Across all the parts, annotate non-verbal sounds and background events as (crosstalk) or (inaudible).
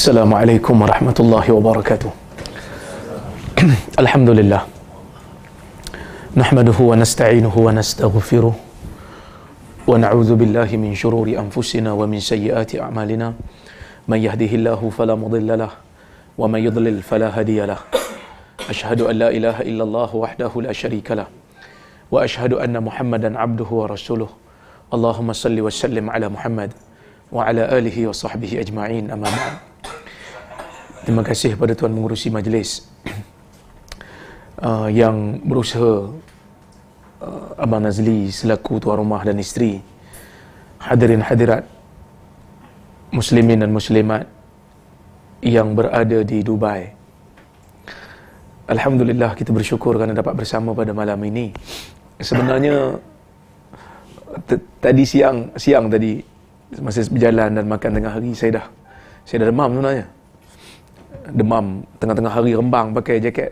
السلام عليكم ورحمة الله وبركاته (clears throat) الحمد لله نحمده ونستعينه ونستغفره ونعوذ بالله من شرور أنفسنا ومن سيئات أعمالنا من يهده الله فلا مضل له ومن يضلل فلا هادي له أشهد أن لا إله إلا الله وحده لا شريك له وأشهد أن محمدا عبده ورسوله اللهم صل وسلم على محمد وعلى آله وصحبه أجمعين أما بعد Terima kasih kepada Tuan Mengurusi Majlis (clears throat) uh, yang berusaha uh, Abang Nazli selaku Tuan Rumah dan Isteri hadirin hadirat Muslimin dan Muslimat yang berada di Dubai Alhamdulillah kita bersyukur kerana dapat bersama pada malam ini Sebenarnya Tadi siang, siang tadi Masa berjalan dan makan tengah hari saya dah Saya dah demam sebenarnya demam tengah-tengah hari rembang pakai jaket.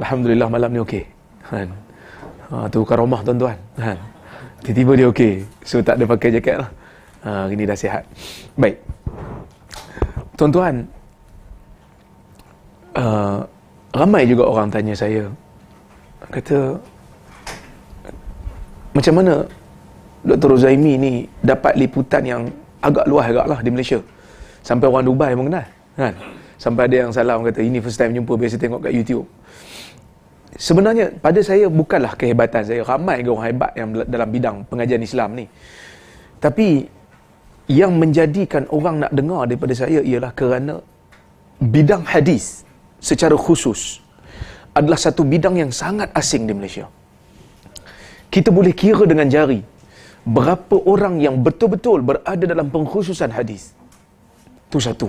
Alhamdulillah malam ni okey. Kan. Ha ah, tu karamah tuan-tuan. Kan. Tiba-tiba dia okey. So tak ada pakai jaket lah. Ha ah, hari dah sihat. Baik. Tuan-tuan uh, ramai juga orang tanya saya. Kata macam mana Dr. Zaimi ni dapat liputan yang agak luas agaklah di Malaysia. Sampai orang Dubai mengenal. Kan? Sampai ada yang salam kata ini first time jumpa biasa tengok kat YouTube. Sebenarnya pada saya bukanlah kehebatan saya. Ramai orang hebat yang dalam bidang pengajian Islam ni. Tapi yang menjadikan orang nak dengar daripada saya ialah kerana bidang hadis secara khusus adalah satu bidang yang sangat asing di Malaysia. Kita boleh kira dengan jari berapa orang yang betul-betul berada dalam pengkhususan hadis. tu satu.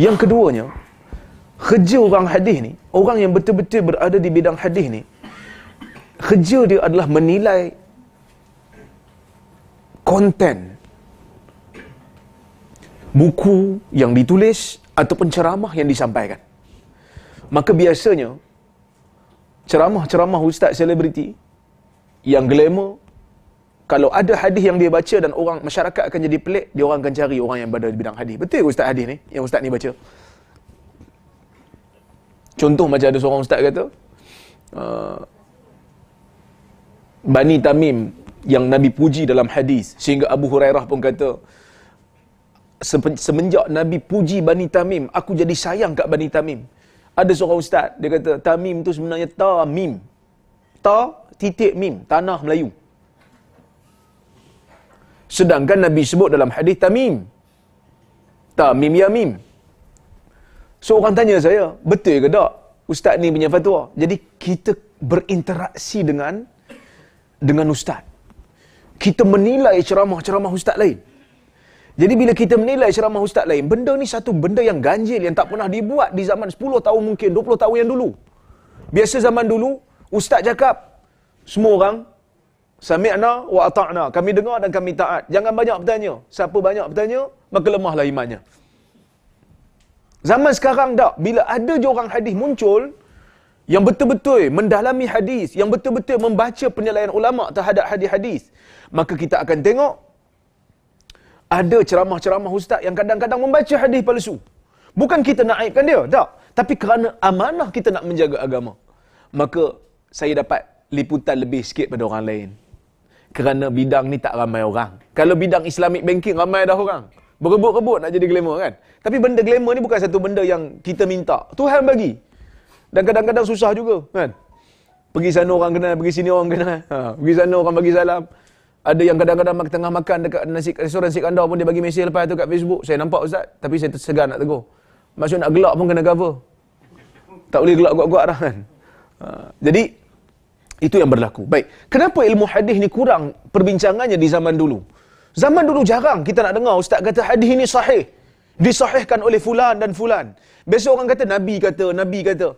Yang keduanya, kerja orang hadis ni, orang yang betul-betul berada di bidang hadis ni, kerja dia adalah menilai konten buku yang ditulis ataupun ceramah yang disampaikan. Maka biasanya ceramah-ceramah ustaz selebriti yang glamour kalau ada hadis yang dia baca dan orang masyarakat akan jadi pelik, dia orang akan cari orang yang berada di bidang hadis. Betul ke ustaz hadis ni? Yang ustaz ni baca. Contoh macam ada seorang ustaz kata, uh, Bani Tamim yang Nabi puji dalam hadis sehingga Abu Hurairah pun kata semenjak Nabi puji Bani Tamim aku jadi sayang kat Bani Tamim. Ada seorang ustaz dia kata Tamim tu sebenarnya Ta Mim, Ta titik mim tanah Melayu. Sedangkan Nabi sebut dalam hadis tamim. Tamim yamim. So orang tanya saya, betul ke tak? Ustaz ni punya fatwa. Jadi kita berinteraksi dengan dengan ustaz. Kita menilai ceramah-ceramah ustaz lain. Jadi bila kita menilai ceramah ustaz lain, benda ni satu benda yang ganjil yang tak pernah dibuat di zaman 10 tahun mungkin, 20 tahun yang dulu. Biasa zaman dulu, ustaz cakap, semua orang Sami'na wa ata'na. Kami dengar dan kami taat. Jangan banyak bertanya. Siapa banyak bertanya, maka lemahlah imannya. Zaman sekarang tak. Bila ada je orang hadis muncul, yang betul-betul mendalami hadis, yang betul-betul membaca penilaian ulama terhadap hadis-hadis, maka kita akan tengok ada ceramah-ceramah ustaz yang kadang-kadang membaca hadis palsu. Bukan kita nak aibkan dia, tak. Tapi kerana amanah kita nak menjaga agama. Maka saya dapat liputan lebih sikit pada orang lain kerana bidang ni tak ramai orang. Kalau bidang Islamic banking ramai dah orang. Berebut-rebut nak jadi glamour kan. Tapi benda glamour ni bukan satu benda yang kita minta. Tuhan bagi. Dan kadang-kadang susah juga kan. Pergi sana orang kenal, pergi sini orang kenal. Ha, pergi sana orang bagi salam. Ada yang kadang-kadang tengah makan dekat nasi restoran si kandar pun dia bagi mesej lepas tu kat Facebook. Saya nampak Ustaz, tapi saya tersegar nak tegur. Maksud nak gelak pun kena cover. Tak boleh gelak kuat-kuat dah kan. Ha, jadi, itu yang berlaku. Baik. Kenapa ilmu hadis ni kurang perbincangannya di zaman dulu? Zaman dulu jarang kita nak dengar ustaz kata hadis ini sahih. Disahihkan oleh fulan dan fulan. Biasa orang kata nabi kata, nabi kata.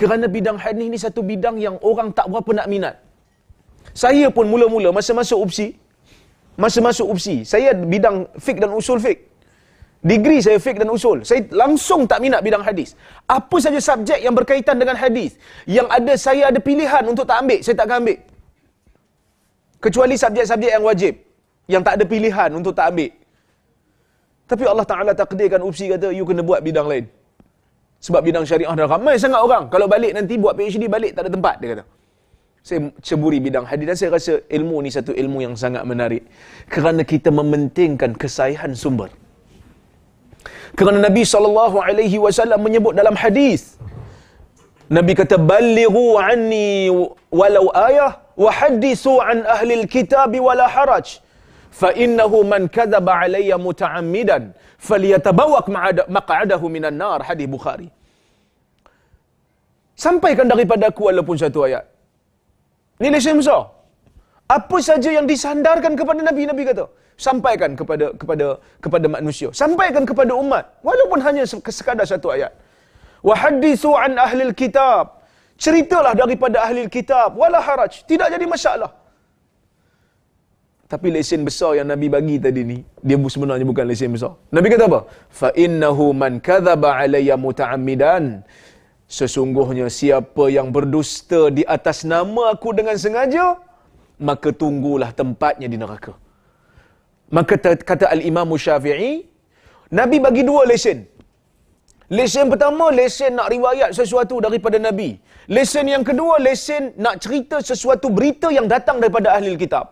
Kerana bidang hadis ni satu bidang yang orang tak berapa nak minat. Saya pun mula-mula masa masuk UPSI, masa masuk UPSI, saya bidang fik dan usul fik. Degree saya fake dan usul. Saya langsung tak minat bidang hadis. Apa saja subjek yang berkaitan dengan hadis. Yang ada saya ada pilihan untuk tak ambil. Saya tak akan ambil. Kecuali subjek-subjek yang wajib. Yang tak ada pilihan untuk tak ambil. Tapi Allah Ta'ala takdirkan upsi kata, you kena buat bidang lain. Sebab bidang syariah dah ramai sangat orang. Kalau balik nanti buat PhD balik, tak ada tempat dia kata. Saya ceburi bidang hadis dan saya rasa ilmu ni satu ilmu yang sangat menarik. Kerana kita mementingkan kesaihan sumber kerana Nabi sallallahu alaihi wasallam menyebut dalam hadis Nabi kata balighu anni walau ayah wa hadithu an ahli alkitab wala haraj fa innahu man kadzaba alayya mutaammidan falyatabawak maq'adahu minan nar hadis bukhari sampaikan daripada aku walaupun satu ayat ni lesen Musa apa saja yang disandarkan kepada Nabi Nabi kata sampaikan kepada kepada kepada manusia sampaikan kepada umat walaupun hanya sekadar satu ayat wa hadithu an ahli alkitab ceritalah daripada ahli alkitab wala haraj tidak jadi masalah tapi lesen besar yang Nabi bagi tadi ni, dia sebenarnya bukan lesen besar. Nabi kata apa? Fa innahu man kadzaba alayya muta'ammidan. Sesungguhnya siapa yang berdusta di atas nama aku dengan sengaja, maka tunggulah tempatnya di neraka. Maka kata, kata Al-Imam Syafi'i, Nabi bagi dua lesen. Lesen pertama, lesen nak riwayat sesuatu daripada Nabi. Lesen yang kedua, lesen nak cerita sesuatu berita yang datang daripada ahli kitab.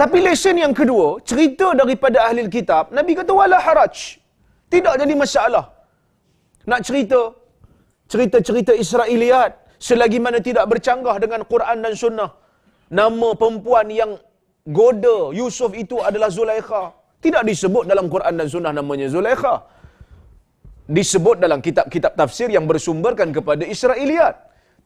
Tapi lesen yang kedua, cerita daripada ahli kitab, Nabi kata, wala haraj. Tidak jadi masalah. Nak cerita, cerita-cerita Israeliat, selagi mana tidak bercanggah dengan Quran dan Sunnah. Nama perempuan yang goda Yusuf itu adalah Zulaikha. Tidak disebut dalam Quran dan Sunnah namanya Zulaikha. Disebut dalam kitab-kitab tafsir yang bersumberkan kepada Israeliat.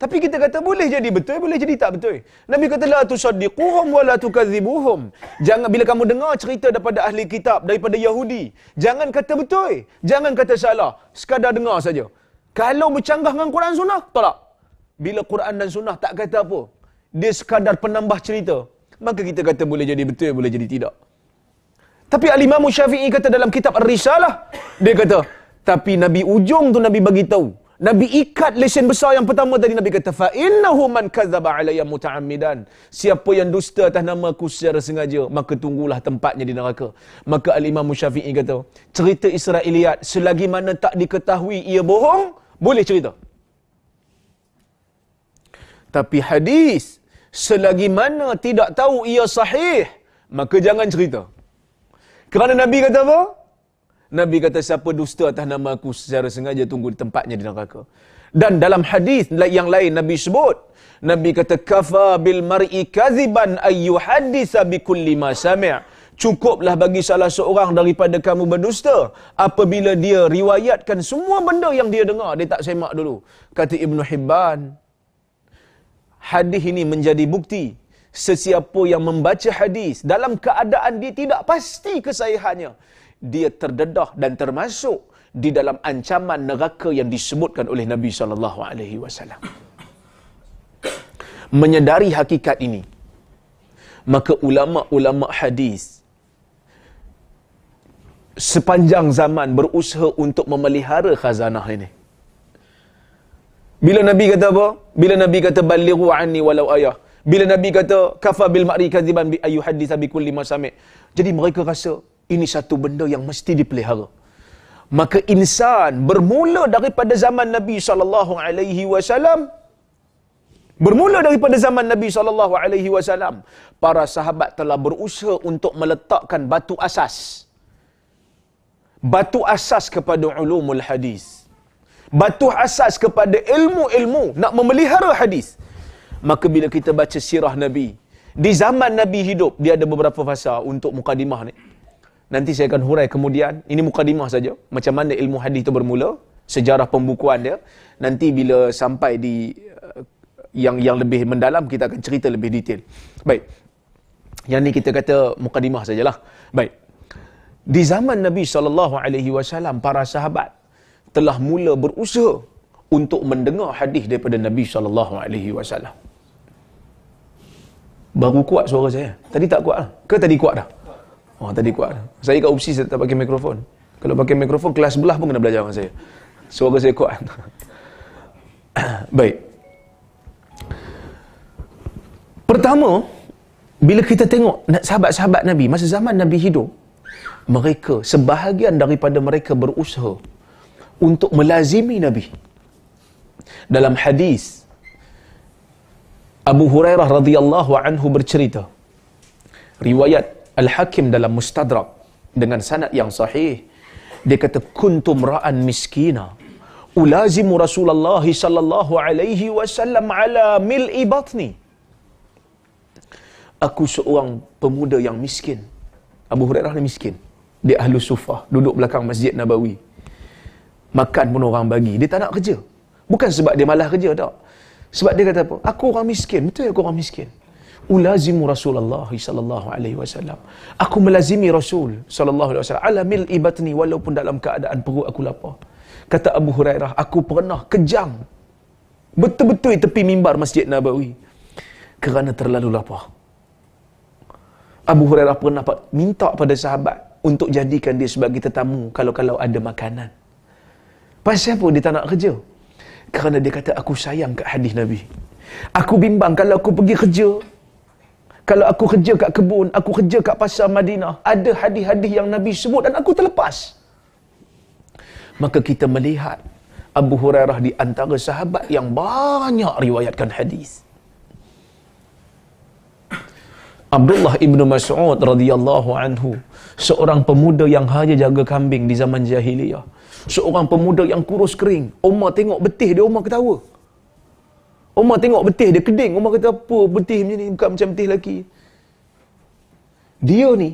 Tapi kita kata boleh jadi betul, boleh jadi tak betul. Nabi kata la tusaddiquhum wa la tukadzibuhum. Jangan bila kamu dengar cerita daripada ahli kitab daripada Yahudi, jangan kata betul, jangan kata salah. Sekadar dengar saja. Kalau bercanggah dengan Quran Sunnah, tolak. Bila Quran dan Sunnah tak kata apa, dia sekadar penambah cerita maka kita kata boleh jadi betul, boleh jadi tidak. Tapi Al-Imam Syafi'i kata dalam kitab Ar-Risalah, dia kata, tapi Nabi ujung tu Nabi bagi tahu. Nabi ikat lesen besar yang pertama tadi Nabi kata fa innahu man kadzaba alayya muta'ammidan siapa yang dusta atas nama aku secara sengaja maka tunggulah tempatnya di neraka maka al imam syafi'i kata cerita israiliyat selagi mana tak diketahui ia bohong boleh cerita tapi hadis selagi mana tidak tahu ia sahih, maka jangan cerita. Kerana Nabi kata apa? Nabi kata siapa dusta atas nama aku secara sengaja tunggu di tempatnya di neraka. Dan dalam hadis yang lain Nabi sebut, Nabi kata kafa bil mar'i kaziban ayu hadisa bi kulli ma sami' Cukuplah bagi salah seorang daripada kamu berdusta apabila dia riwayatkan semua benda yang dia dengar dia tak semak dulu kata Ibnu Hibban hadis ini menjadi bukti sesiapa yang membaca hadis dalam keadaan dia tidak pasti kesahihannya dia terdedah dan termasuk di dalam ancaman neraka yang disebutkan oleh Nabi sallallahu alaihi wasallam menyedari hakikat ini maka ulama-ulama hadis sepanjang zaman berusaha untuk memelihara khazanah ini bila Nabi kata apa? Bila Nabi kata balighu anni walau ayah. Bila Nabi kata kafa bil ma'ri kadziban bi ayu hadis bi kulli ma sami'. Jadi mereka rasa ini satu benda yang mesti dipelihara. Maka insan bermula daripada zaman Nabi sallallahu alaihi wasallam Bermula daripada zaman Nabi sallallahu alaihi wasallam, para sahabat telah berusaha untuk meletakkan batu asas. Batu asas kepada ulumul hadis batu asas kepada ilmu-ilmu nak memelihara hadis. Maka bila kita baca sirah Nabi, di zaman Nabi hidup, dia ada beberapa fasa untuk mukadimah ni. Nanti saya akan hurai kemudian. Ini mukadimah saja. Macam mana ilmu hadis itu bermula. Sejarah pembukuan dia. Nanti bila sampai di eh, yang yang lebih mendalam, kita akan cerita lebih detail. Baik. Yang ni kita kata mukadimah sajalah. Baik. Di zaman Nabi SAW, para sahabat, telah mula berusaha untuk mendengar hadis daripada Nabi sallallahu alaihi wasallam. Baru kuat suara saya. Tadi tak kuat lah. Ke tadi kuat dah? Oh, tadi kuat dah. Saya kat UPSI saya tak pakai mikrofon. Kalau pakai mikrofon, kelas sebelah pun kena belajar dengan saya. Suara saya kuat. (coughs) Baik. Pertama, bila kita tengok sahabat-sahabat Nabi, masa zaman Nabi hidup, mereka, sebahagian daripada mereka berusaha untuk melazimi Nabi. Dalam hadis Abu Hurairah radhiyallahu anhu bercerita riwayat Al Hakim dalam Mustadrak dengan sanad yang sahih dia kata kuntum ra'an miskina ulazimu Rasulullah sallallahu alaihi wasallam ala mil ibatni aku seorang pemuda yang miskin Abu Hurairah ni miskin dia ahlu sufah duduk belakang masjid Nabawi makan pun orang bagi. Dia tak nak kerja. Bukan sebab dia malah kerja tak. Sebab dia kata apa? Aku orang miskin. Betul aku orang miskin. Ulazimu Rasulullah sallallahu alaihi wasallam. Aku melazimi Rasul sallallahu alaihi wasallam ala mil ibatni walaupun dalam keadaan perut aku lapar. Kata Abu Hurairah, aku pernah kejang. Betul-betul tepi mimbar Masjid Nabawi. Kerana terlalu lapar. Abu Hurairah pernah minta pada sahabat untuk jadikan dia sebagai tetamu kalau-kalau ada makanan. Pasal apa dia tak nak kerja? Kerana dia kata, aku sayang kat hadis Nabi. Aku bimbang kalau aku pergi kerja, kalau aku kerja kat kebun, aku kerja kat pasar Madinah, ada hadis-hadis yang Nabi sebut dan aku terlepas. Maka kita melihat Abu Hurairah di antara sahabat yang banyak riwayatkan hadis. Abdullah ibnu Mas'ud radhiyallahu anhu seorang pemuda yang hanya jaga kambing di zaman jahiliyah seorang pemuda yang kurus kering. oma tengok betih dia, oma ketawa. Oma tengok betih dia, keding. oma kata, apa betih macam ni? Bukan macam betih lelaki. Dia ni,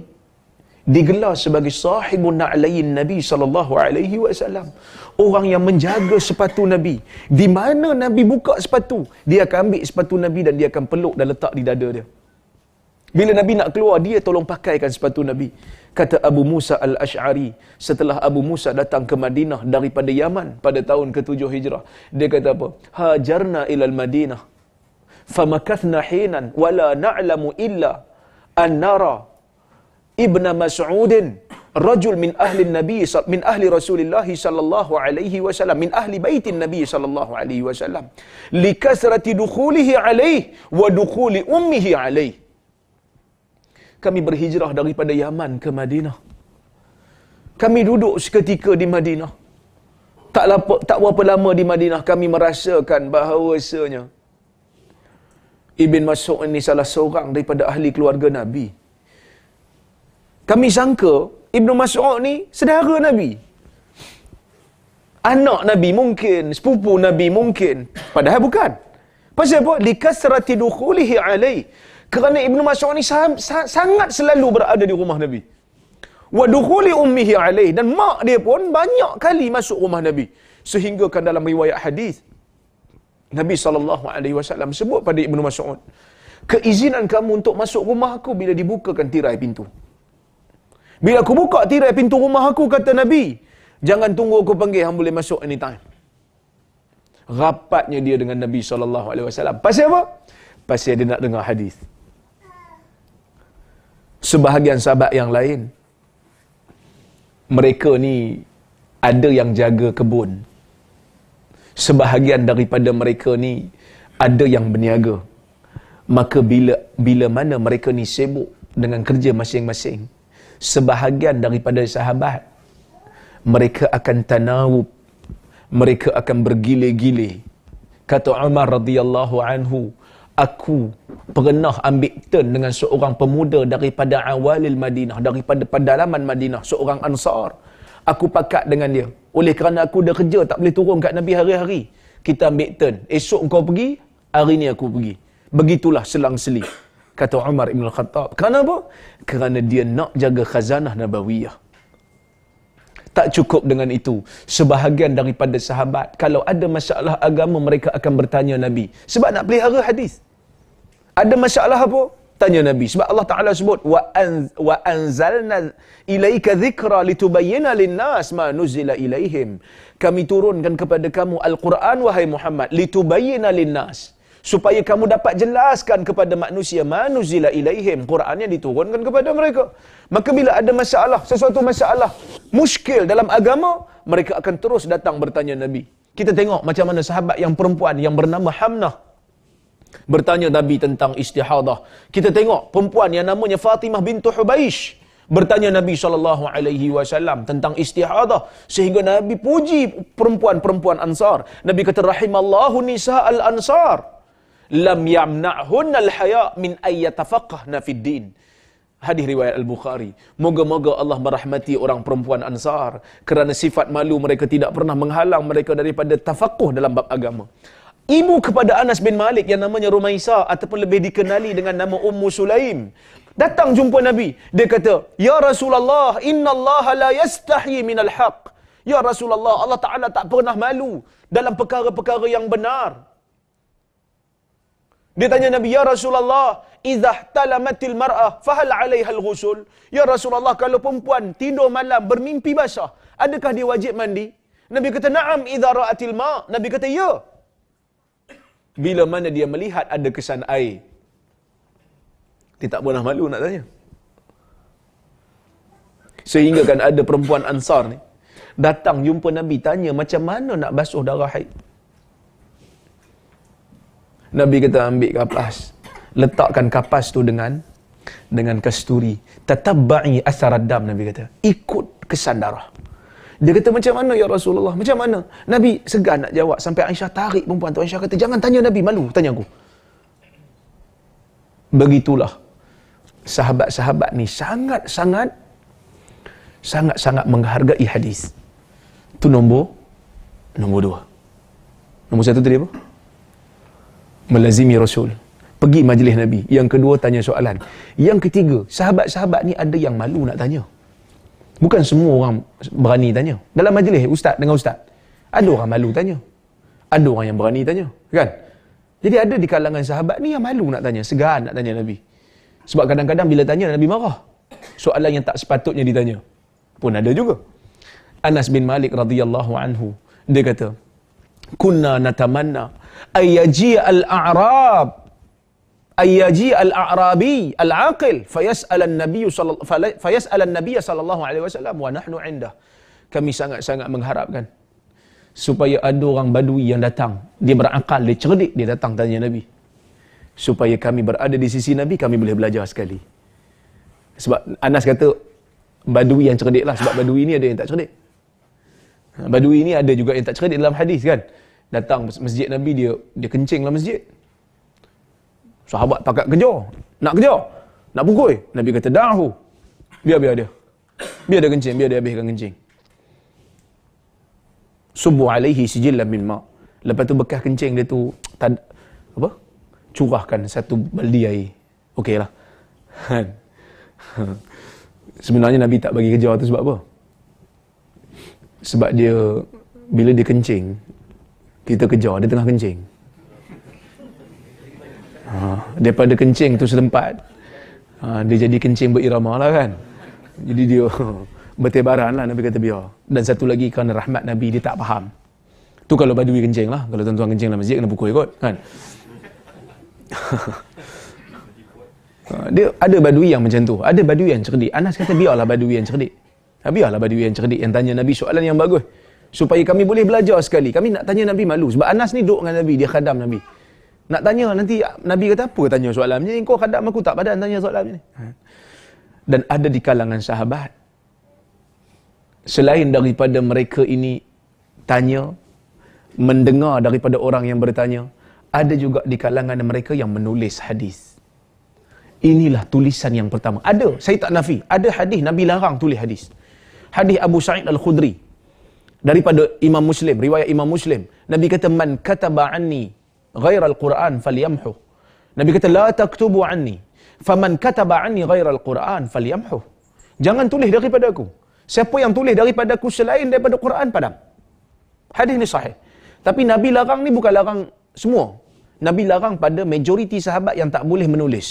digelar sebagai sahibun na'layin Nabi saw. orang yang menjaga sepatu Nabi di mana Nabi buka sepatu dia akan ambil sepatu Nabi dan dia akan peluk dan letak di dada dia bila Nabi nak keluar dia tolong pakaikan sepatu Nabi kata Abu Musa Al-Ash'ari setelah Abu Musa datang ke Madinah daripada Yaman pada tahun ke-7 Hijrah. Dia kata apa? Hajarna ilal Madinah. Famakathna hinan wala na'lamu illa an nara ibn Mas'udin rajul min ahli Nabi min ahli Rasulullah sallallahu alaihi wasallam min ahli baitin Nabi sallallahu alaihi wasallam likasrati dukhulihi alaihi wa dukhuli ummihi 'alaih kami berhijrah daripada Yaman ke Madinah. Kami duduk seketika di Madinah. Tak lapa, tak berapa lama di Madinah kami merasakan bahawasanya Ibn Mas'ud ini salah seorang daripada ahli keluarga Nabi. Kami sangka Ibn Mas'ud ni saudara Nabi. Anak Nabi mungkin, sepupu Nabi mungkin. Padahal bukan. Pasal apa? Likasrati dukhulihi alaih. Kerana Ibnu Mas'ud ni sangat selalu berada di rumah Nabi. Wa dukhuli ummihi alaih dan mak dia pun banyak kali masuk rumah Nabi. Sehingga kan dalam riwayat hadis Nabi saw. sebut pada Ibnu Mas'ud, "Keizinan kamu untuk masuk rumah aku bila dibukakan tirai pintu." Bila aku buka tirai pintu rumah aku kata Nabi, "Jangan tunggu aku panggil, hang boleh masuk anytime." Rapatnya dia dengan Nabi saw. alaihi wasallam. Pasal apa? Pasal dia nak dengar hadis sebahagian sahabat yang lain mereka ni ada yang jaga kebun sebahagian daripada mereka ni ada yang berniaga maka bila bila mana mereka ni sibuk dengan kerja masing-masing sebahagian daripada sahabat mereka akan tanawub mereka akan bergile-gile kata Umar radhiyallahu anhu aku pernah ambil turn dengan seorang pemuda daripada awalil Madinah, daripada pedalaman Madinah, seorang ansar. Aku pakat dengan dia. Oleh kerana aku dah kerja, tak boleh turun kat Nabi hari-hari. Kita ambil turn. Esok kau pergi, hari ni aku pergi. Begitulah selang seli. Kata Umar Ibn Khattab. Kenapa? Kerana dia nak jaga khazanah Nabawiyah tak cukup dengan itu. Sebahagian daripada sahabat, kalau ada masalah agama, mereka akan bertanya Nabi. Sebab nak pelihara hadis. Ada masalah apa? Tanya Nabi. Sebab Allah Ta'ala sebut, وَأَنْزَلْنَا إِلَيْكَ ذِكْرًا لِتُبَيِّنَا لِلنَّاسِ مَا نُزِّلَ إِلَيْهِمْ Kami turunkan kepada kamu Al-Quran, wahai Muhammad, لِتُبَيِّنَا لِلنَّاسِ supaya kamu dapat jelaskan kepada manusia manuzila ilaihim Quran yang diturunkan kepada mereka maka bila ada masalah sesuatu masalah muskil dalam agama mereka akan terus datang bertanya nabi kita tengok macam mana sahabat yang perempuan yang bernama Hamnah bertanya nabi tentang istihadah kita tengok perempuan yang namanya Fatimah bintu Hubaish bertanya Nabi saw tentang istihadah sehingga Nabi puji perempuan-perempuan Ansar. Nabi kata rahimallahu nisa al-ansar lam yamna'hunna al-haya min ay yatafaqahna fid din hadis riwayat al-bukhari moga-moga Allah merahmati orang perempuan ansar kerana sifat malu mereka tidak pernah menghalang mereka daripada tafaqquh dalam bab agama ibu kepada Anas bin Malik yang namanya Rumaisa ataupun lebih dikenali dengan nama Ummu Sulaim datang jumpa Nabi dia kata ya Rasulullah innallaha la yastahi al haq Ya Rasulullah, Allah Ta'ala tak pernah malu dalam perkara-perkara yang benar. Dia tanya Nabi, Ya Rasulullah, Izah talamatil mar'ah, fahal alaihal ghusul? Ya Rasulullah, kalau perempuan tidur malam bermimpi basah, adakah dia wajib mandi? Nabi kata, Naam idha ra'atil ma' Nabi kata, Ya. Bila mana dia melihat ada kesan air, dia tak pernah malu nak tanya. Sehingga kan ada perempuan ansar ni, datang jumpa Nabi, tanya macam mana nak basuh darah haid? Nabi kata ambil kapas. Letakkan kapas tu dengan dengan kasturi. Tatabba'i asaradam Nabi kata. Ikut kesan darah. Dia kata macam mana ya Rasulullah? Macam mana? Nabi segan nak jawab sampai Aisyah tarik perempuan tu. Aisyah kata jangan tanya Nabi malu tanya aku. Begitulah sahabat-sahabat ni sangat-sangat sangat-sangat menghargai hadis. Tu nombor nombor dua. Nombor satu tadi apa? melazimi Rasul. Pergi majlis Nabi. Yang kedua, tanya soalan. Yang ketiga, sahabat-sahabat ni ada yang malu nak tanya. Bukan semua orang berani tanya. Dalam majlis, ustaz dengan ustaz. Ada orang malu tanya. Ada orang yang berani tanya. Kan? Jadi ada di kalangan sahabat ni yang malu nak tanya. Segan nak tanya Nabi. Sebab kadang-kadang bila tanya, Nabi marah. Soalan yang tak sepatutnya ditanya. Pun ada juga. Anas bin Malik radhiyallahu anhu. Dia kata, kunna natamanna ay al-a'rab ay al-a'rabi al-aqil fayas'al an-nabiy sallallahu fayas'al an-nabiy sallallahu alaihi wasallam wa nahnu 'inda kami sangat-sangat mengharapkan supaya ada orang badui yang datang dia berakal dia cerdik dia datang tanya nabi supaya kami berada di sisi nabi kami boleh belajar sekali sebab Anas kata badui yang cerdiklah, sebab badui ini ada yang tak cerdik ha, badui ini ada juga yang tak cerdik dalam hadis kan datang masjid Nabi dia dia kencing dalam masjid. Sahabat pakat kejar. Nak kejar. Nak pukul. Nabi kata dahu. Biar biar dia. Biar dia kencing, biar dia habiskan kencing. Subuh alaihi sijillan min ma. Lepas tu bekas kencing dia tu tad, apa? Curahkan satu baldi air. Okeylah. Han. Sebenarnya Nabi tak bagi kejar tu sebab apa? Sebab dia bila dia kencing, kita kejar dia tengah kencing ha, daripada kencing tu selempat ha, dia jadi kencing berirama lah kan jadi dia (laughs) bertebaran lah Nabi kata biar dan satu lagi kerana rahmat Nabi dia tak faham tu kalau badui kencing lah kalau tuan-tuan kencing dalam masjid kena pukul kot kan (laughs) ha, dia ada badui yang macam tu ada badui yang cerdik Anas kata biarlah badui yang cerdik ha, biarlah badui yang cerdik yang tanya Nabi soalan yang bagus supaya kami boleh belajar sekali. Kami nak tanya Nabi malu sebab Anas ni duduk dengan Nabi, dia khadam Nabi. Nak tanya nanti Nabi kata apa tanya soalan macam ni? Kau khadam aku tak badan tanya soalan macam ni. Ha. Dan ada di kalangan sahabat. Selain daripada mereka ini tanya, mendengar daripada orang yang bertanya, ada juga di kalangan mereka yang menulis hadis. Inilah tulisan yang pertama. Ada, saya tak nafi. Ada hadis Nabi larang tulis hadis. Hadis Abu Sa'id Al-Khudri daripada Imam Muslim, riwayat Imam Muslim. Nabi kata, Man kataba anni ghaira al-Quran falyamhu. Nabi kata, La taktubu anni. Faman kataba anni ghaira al-Quran falyamhu. Jangan tulis daripada aku. Siapa yang tulis daripada aku selain daripada Quran padam. Hadis ni sahih. Tapi Nabi larang ni bukan larang semua. Nabi larang pada majoriti sahabat yang tak boleh menulis.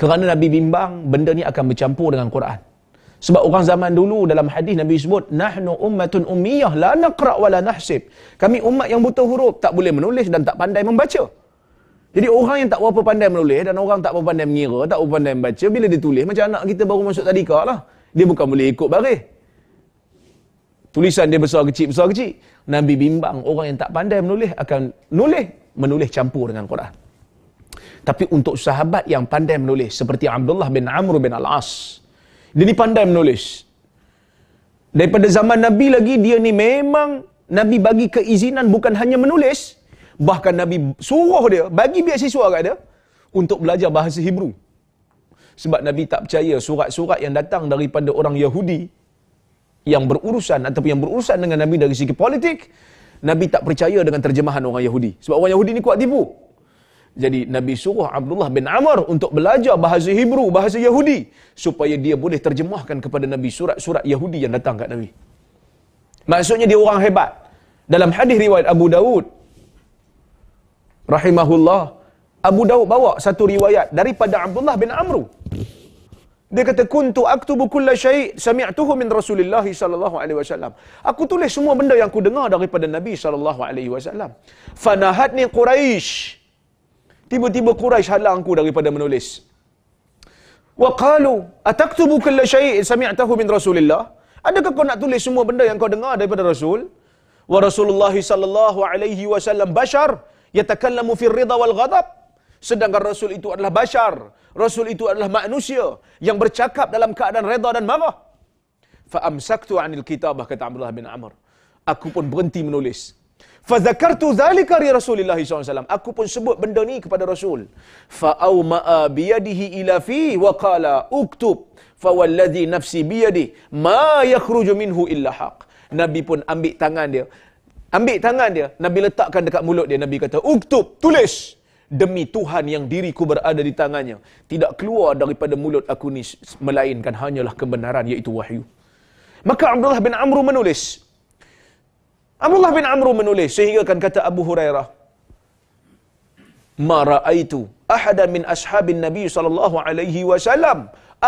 Kerana Nabi bimbang benda ni akan bercampur dengan Quran. Sebab orang zaman dulu dalam hadis Nabi sebut, Nahnu ummatun ummiyah, la naqra' wa la nahsib. Kami umat yang buta huruf, tak boleh menulis dan tak pandai membaca. Jadi orang yang tak berapa pandai menulis dan orang tak berapa pandai mengira, tak berapa pandai membaca, bila ditulis macam anak kita baru masuk tadika lah. Dia bukan boleh ikut baris. Tulisan dia besar kecil, besar kecil. Nabi bimbang orang yang tak pandai menulis akan nulis, menulis campur dengan Quran. Tapi untuk sahabat yang pandai menulis seperti Abdullah bin Amr bin Al-As, dia ni pandai menulis. Daripada zaman Nabi lagi, dia ni memang Nabi bagi keizinan bukan hanya menulis. Bahkan Nabi suruh dia, bagi biasiswa kat dia, untuk belajar bahasa Hebrew. Sebab Nabi tak percaya surat-surat yang datang daripada orang Yahudi yang berurusan ataupun yang berurusan dengan Nabi dari segi politik, Nabi tak percaya dengan terjemahan orang Yahudi. Sebab orang Yahudi ni kuat tipu. Jadi Nabi suruh Abdullah bin Amr untuk belajar bahasa Hebrew, bahasa Yahudi. Supaya dia boleh terjemahkan kepada Nabi surat-surat Yahudi yang datang kat Nabi. Maksudnya dia orang hebat. Dalam hadis riwayat Abu Dawud. Rahimahullah, Abu Dawud bawa satu riwayat daripada Abdullah bin Amr. Dia kata, Kuntu aktubu kulla syai' sami'tuhu min Rasulullah sallallahu alaihi wasallam. Aku tulis semua benda yang aku dengar daripada Nabi sallallahu alaihi wasallam. Fanahatni Quraisy Tiba-tiba Quraisy halang aku daripada menulis. Wa qalu ataktubu kull shay'in sami'tahu min Rasulillah? Adakah kau nak tulis semua benda yang kau dengar daripada Rasul? Wa Rasulullah sallallahu alaihi wasallam bashar yatakallamu fi ridha wal ghadab. Sedangkan Rasul itu adalah bashar. Rasul itu adalah manusia yang bercakap dalam keadaan redha dan marah. Fa amsaktu anil kitabah kata Abdullah bin Amr. Aku pun berhenti menulis. Fadzakartu dzalika li Rasulillah SAW. Aku pun sebut benda ni kepada Rasul. Fa auma'a biyadihi ila fi wa qala uktub fa walladhi nafsi biyadi ma yakhruju minhu illa haq. Nabi pun ambil tangan dia. Ambil tangan dia, Nabi letakkan dekat mulut dia. Nabi kata, "Uktub, tulis." Demi Tuhan yang diriku berada di tangannya, tidak keluar daripada mulut aku ni melainkan hanyalah kebenaran iaitu wahyu. Maka Abdullah bin Amru menulis, Abdullah bin Amru menulis sehingga kan kata Abu Hurairah Mara'aitu ahada min ashabin Nabi sallallahu alaihi wasallam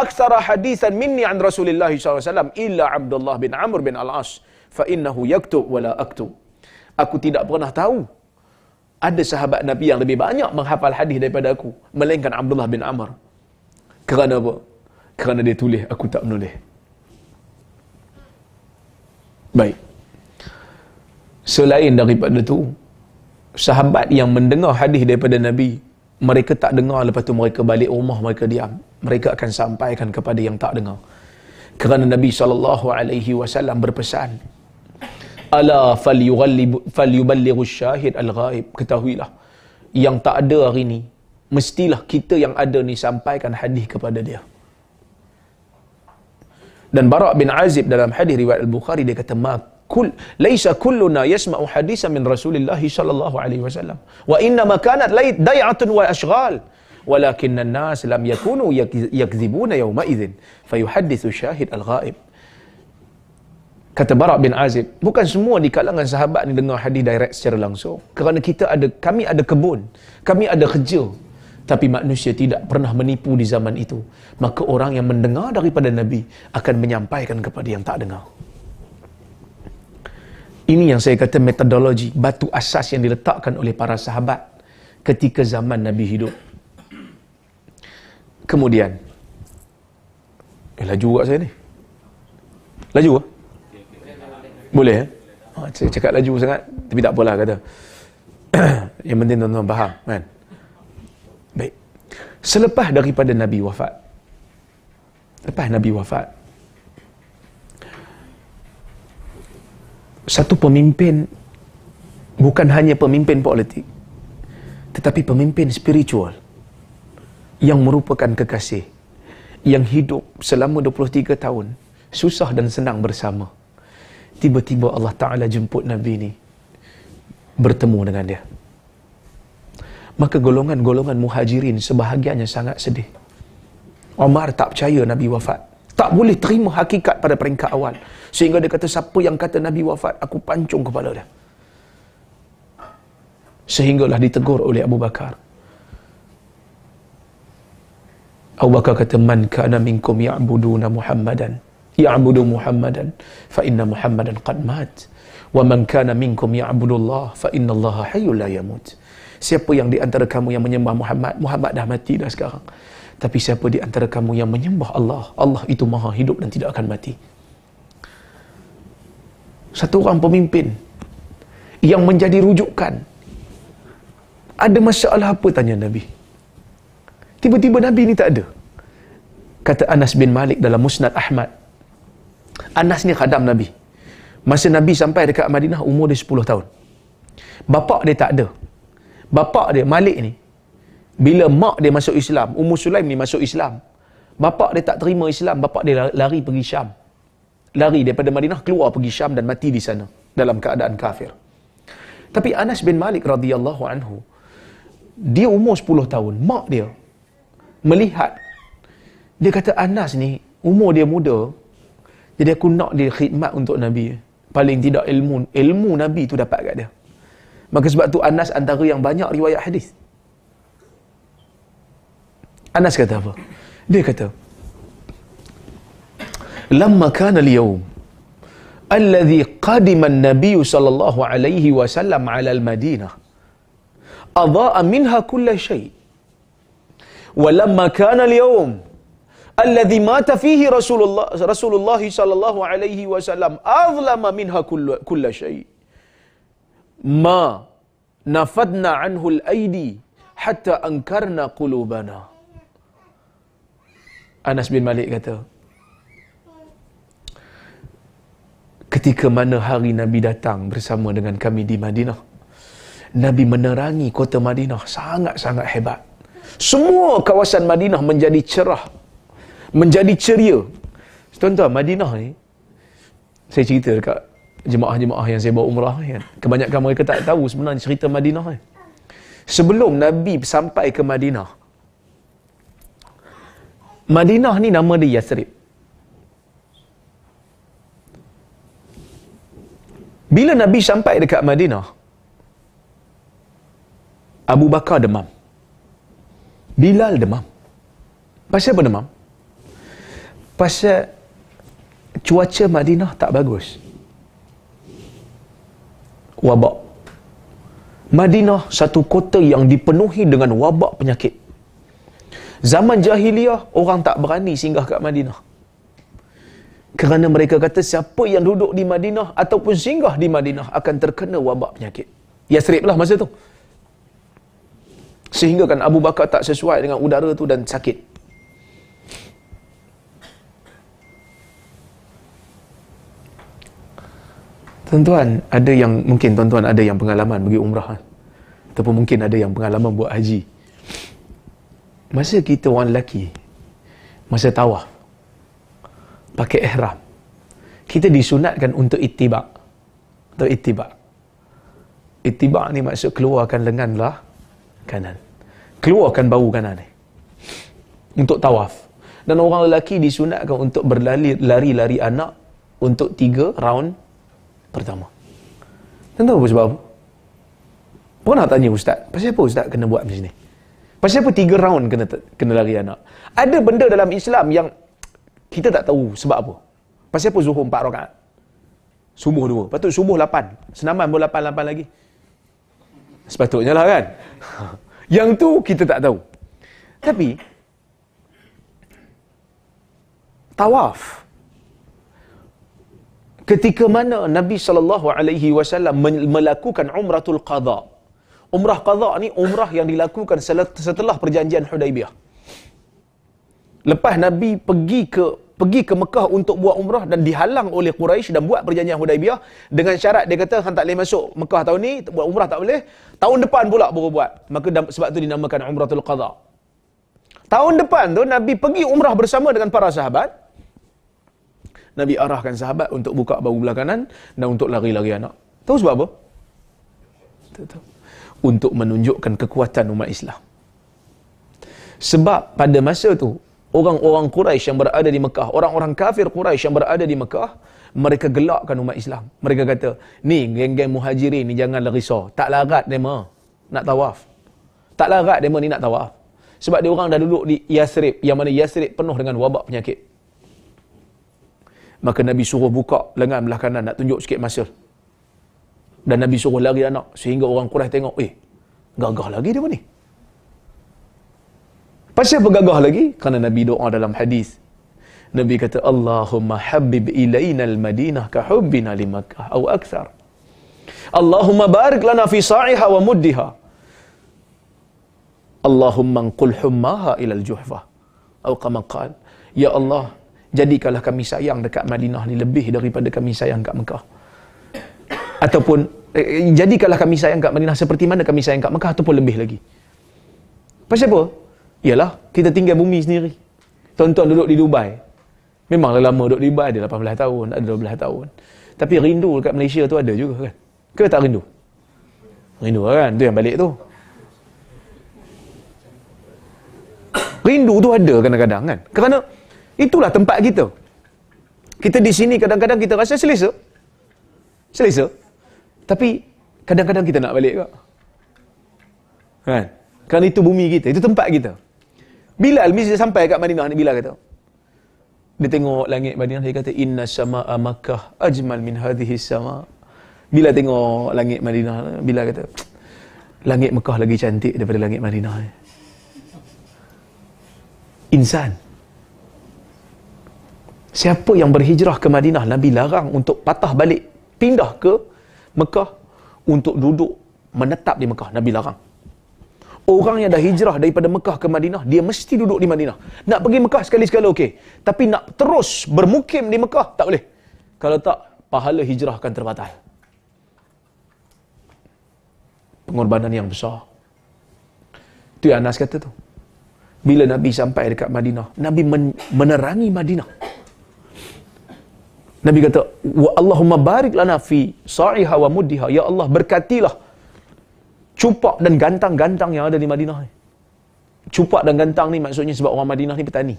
akthara hadisan minni an Rasulillah sallallahu alaihi wasallam illa Abdullah bin Amr bin Al-As fa innahu yaktub wa la aktub Aku tidak pernah tahu ada sahabat Nabi yang lebih banyak menghafal hadis daripada aku melainkan Abdullah bin Amr kerana apa? Kerana dia tulis, aku tak menulis. Baik. Selain daripada tu, sahabat yang mendengar hadis daripada Nabi, mereka tak dengar lepas tu mereka balik rumah mereka diam. Mereka akan sampaikan kepada yang tak dengar. Kerana Nabi sallallahu alaihi wasallam berpesan, "Ala falyuballighu asy-syahid al-ghaib." Ketahuilah, yang tak ada hari ni, mestilah kita yang ada ni sampaikan hadis kepada dia. Dan Barak bin Azib dalam hadis riwayat Al-Bukhari dia kata, "Ma kul laisa kulluna yasma'u hadisan min Rasulillah sallallahu alaihi wasallam wa inna ma kanat lay day'atun wa ashghal walakin an-nas lam yakunu yakdhibuna yawma idhin fayuhaddithu shahid al-ghaib kata Bara bin Azib bukan semua di kalangan sahabat ni dengar hadis direct secara langsung kerana kita ada kami ada kebun kami ada kerja tapi manusia tidak pernah menipu di zaman itu maka orang yang mendengar daripada nabi akan menyampaikan kepada yang tak dengar ini yang saya kata metodologi, batu asas yang diletakkan oleh para sahabat ketika zaman Nabi hidup. Kemudian, eh laju kat saya ni? Laju ke? Ah? Boleh ya? Eh? Ah, saya cakap laju sangat, tapi tak apalah kata. (clears throat) yang penting tuan-tuan faham kan? Baik. Selepas daripada Nabi wafat, lepas Nabi wafat, satu pemimpin bukan hanya pemimpin politik tetapi pemimpin spiritual yang merupakan kekasih yang hidup selama 23 tahun susah dan senang bersama tiba-tiba Allah Ta'ala jemput Nabi ini bertemu dengan dia maka golongan-golongan muhajirin sebahagiannya sangat sedih Omar tak percaya Nabi wafat tak boleh terima hakikat pada peringkat awal Sehingga dia kata, siapa yang kata Nabi wafat, aku pancung kepala dia. Sehinggalah ditegur oleh Abu Bakar. Abu Bakar kata, Man kana minkum ya'buduna Muhammadan. Ya'budu Muhammadan. Fa inna Muhammadan qad mat. Wa man kana minkum ya'budu Allah. Fa inna Allah hayu la yamut. Siapa yang di antara kamu yang menyembah Muhammad? Muhammad dah mati dah sekarang. Tapi siapa di antara kamu yang menyembah Allah? Allah itu maha hidup dan tidak akan mati satu orang pemimpin yang menjadi rujukan. Ada masalah apa tanya Nabi? Tiba-tiba Nabi ni tak ada. Kata Anas bin Malik dalam Musnad Ahmad. Anas ni khadam Nabi. Masa Nabi sampai dekat Madinah umur dia 10 tahun. Bapa dia tak ada. Bapa dia Malik ni bila mak dia masuk Islam, umur Sulaim ni masuk Islam. Bapa dia tak terima Islam, Bapa dia lari pergi Syam lari daripada Madinah keluar pergi Syam dan mati di sana dalam keadaan kafir. Tapi Anas bin Malik radhiyallahu anhu dia umur 10 tahun, mak dia melihat dia kata Anas ni umur dia muda jadi aku nak dia khidmat untuk Nabi. Paling tidak ilmu ilmu Nabi tu dapat kat dia. Maka sebab tu Anas antara yang banyak riwayat hadis. Anas kata apa? Dia kata, لما كان اليوم الذي قدم النبي صلى الله عليه وسلم على المدينة أضاء منها كل شيء ولما كان اليوم الذي مات فيه رسول الله رسول الله صلى الله عليه وسلم أظلم منها كل كل شيء ما نفدنا عنه الأيدي حتى أنكرنا قلوبنا أنس بن مالك kata ketika mana hari Nabi datang bersama dengan kami di Madinah. Nabi menerangi kota Madinah sangat-sangat hebat. Semua kawasan Madinah menjadi cerah. Menjadi ceria. Tuan-tuan, Madinah ni, saya cerita dekat jemaah-jemaah yang saya bawa umrah. Kan? Kebanyakan mereka tak tahu sebenarnya cerita Madinah ni. Sebelum Nabi sampai ke Madinah, Madinah ni nama dia Yasrib. Bila Nabi sampai dekat Madinah, Abu Bakar demam. Bilal demam. Pasal apa demam? Pasal cuaca Madinah tak bagus. Wabak. Madinah satu kota yang dipenuhi dengan wabak penyakit. Zaman jahiliah orang tak berani singgah kat Madinah. Kerana mereka kata siapa yang duduk di Madinah ataupun singgah di Madinah akan terkena wabak penyakit. Yasrib lah masa tu. Sehingga kan Abu Bakar tak sesuai dengan udara tu dan sakit. Tuan-tuan, ada yang mungkin tuan-tuan ada yang pengalaman pergi umrah. Kan? Ataupun mungkin ada yang pengalaman buat haji. Masa kita orang lelaki, masa tawaf, pakai ihram. Kita disunatkan untuk itibak. Untuk itibak. Itibak ni maksud keluarkan lengan lah kanan. Keluarkan bau kanan ni. Untuk tawaf. Dan orang lelaki disunatkan untuk berlari-lari anak untuk tiga round pertama. Tentu apa sebab? Pernah tanya ustaz, pasal apa ustaz kena buat macam ni? Pasal apa tiga round kena kena lari anak? Ada benda dalam Islam yang kita tak tahu sebab apa. Pasal apa zuhur empat rakaat? Subuh dua. Patut subuh lapan. Senaman pun lapan, lapan lagi. Sepatutnya lah kan? (laughs) Yang tu kita tak tahu. Tapi, tawaf. Ketika mana Nabi sallallahu alaihi wasallam melakukan umratul qada. Umrah qada ni umrah yang dilakukan setelah perjanjian Hudaibiyah lepas Nabi pergi ke pergi ke Mekah untuk buat umrah dan dihalang oleh Quraisy dan buat perjanjian Hudaibiyah dengan syarat dia kata hang tak boleh masuk Mekah tahun ni buat umrah tak boleh tahun depan pula baru buat maka sebab tu dinamakan umratul qada tahun depan tu Nabi pergi umrah bersama dengan para sahabat Nabi arahkan sahabat untuk buka bahu belakangan dan untuk lari-lari anak tahu sebab apa tahu, tahu. untuk menunjukkan kekuatan umat Islam sebab pada masa tu orang-orang Quraisy yang berada di Mekah, orang-orang kafir Quraisy yang berada di Mekah, mereka gelakkan umat Islam. Mereka kata, ni geng-geng muhajirin ni jangan lah risau. Tak larat mereka nak tawaf. Tak larat mereka ni nak tawaf. Sebab dia orang dah duduk di Yasrib, yang mana Yasrib penuh dengan wabak penyakit. Maka Nabi suruh buka lengan belah kanan nak tunjuk sikit masyur. Dan Nabi suruh lari anak sehingga orang Quraisy tengok, eh, gagah lagi dia ni. Pasal bergagah lagi kerana Nabi doa dalam hadis. Nabi kata Allahumma habib ilaina al-Madinah ka hubbina li Makkah atau akthar. Allahumma barik lana fi sa'iha wa muddiha. Allahumma qul hummaha ila al-Juhfa. Atau kama qala, ya Allah, jadikanlah kami sayang dekat Madinah ni lebih daripada kami sayang dekat Makkah. Ataupun eh, eh, jadikanlah kami sayang dekat Madinah seperti mana kami sayang dekat Mekah ataupun lebih lagi. Pasal apa? ialah kita tinggal bumi sendiri. Tonton duduk di Dubai. Memanglah lama duduk di Dubai, ada 18 tahun, ada 12 tahun. Tapi rindu dekat Malaysia tu ada juga kan? Ke tak rindu? Rindu lah, kan? Tu yang balik tu. Rindu tu ada kadang-kadang kan? Kerana itulah tempat kita. Kita di sini kadang-kadang kita rasa selesa. Selesa. Tapi kadang-kadang kita nak balik kak. Kan? Kerana itu bumi kita, itu tempat kita. Bilal mesti sampai kat Madinah ni Bilal kata. Dia tengok langit Madinah dia kata inna sama'a Makkah ajmal min hadhihi sama. Bila tengok langit Madinah bila kata langit Mekah lagi cantik daripada langit Madinah. Insan. Siapa yang berhijrah ke Madinah Nabi larang untuk patah balik pindah ke Mekah untuk duduk menetap di Mekah Nabi larang. Orang yang dah hijrah daripada Mekah ke Madinah, dia mesti duduk di Madinah. Nak pergi Mekah sekali-sekala, okey. Tapi nak terus bermukim di Mekah, tak boleh. Kalau tak, pahala hijrah akan terbatal. Pengorbanan yang besar. Itu yang Anas kata tu. Bila Nabi sampai dekat Madinah, Nabi menerangi Madinah. Nabi kata, Wa Allahumma barik lana fi sa'iha wa muddiha. Ya Allah, berkatilah cupak dan gantang-gantang yang ada di Madinah ni. Cupak dan gantang ni maksudnya sebab orang Madinah ni petani.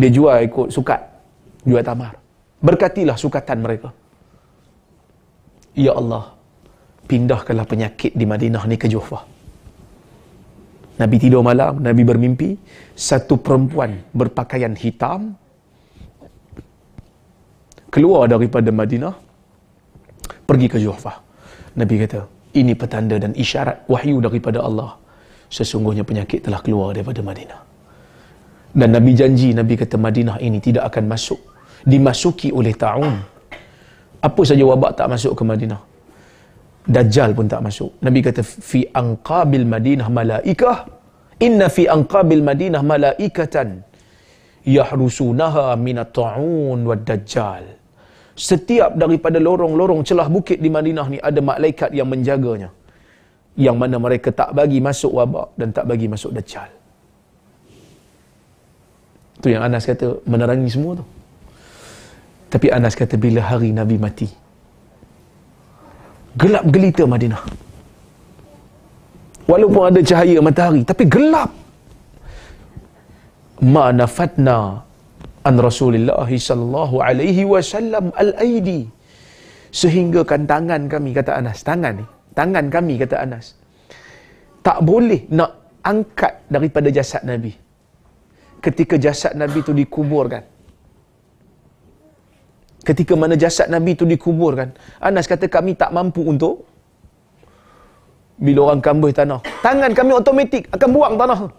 Dia jual ikut sukat. Jual tamar. Berkatilah sukatan mereka. Ya Allah, pindahkanlah penyakit di Madinah ni ke Jufah. Nabi tidur malam, Nabi bermimpi, satu perempuan berpakaian hitam keluar daripada Madinah pergi ke Jufah. Nabi kata, ini petanda dan isyarat wahyu daripada Allah sesungguhnya penyakit telah keluar daripada Madinah dan Nabi janji Nabi kata Madinah ini tidak akan masuk dimasuki oleh ta'un apa saja wabak tak masuk ke Madinah Dajjal pun tak masuk Nabi kata fi anqabil Madinah malaikah inna fi anqabil Madinah malaikatan yahrusunaha minat ta'un wa dajjal setiap daripada lorong-lorong celah bukit di Madinah ni ada malaikat yang menjaganya yang mana mereka tak bagi masuk wabak dan tak bagi masuk dajjal tu yang Anas kata menerangi semua tu tapi Anas kata bila hari Nabi mati gelap gelita Madinah walaupun ada cahaya matahari tapi gelap ma nafatna an Rasulullah sallallahu alaihi wasallam al-aidi sehingga kan tangan kami kata Anas tangan ni tangan kami kata Anas tak boleh nak angkat daripada jasad Nabi ketika jasad Nabi tu dikuburkan ketika mana jasad Nabi tu dikuburkan Anas kata kami tak mampu untuk bila orang kambuh tanah tangan kami otomatik akan buang tanah tu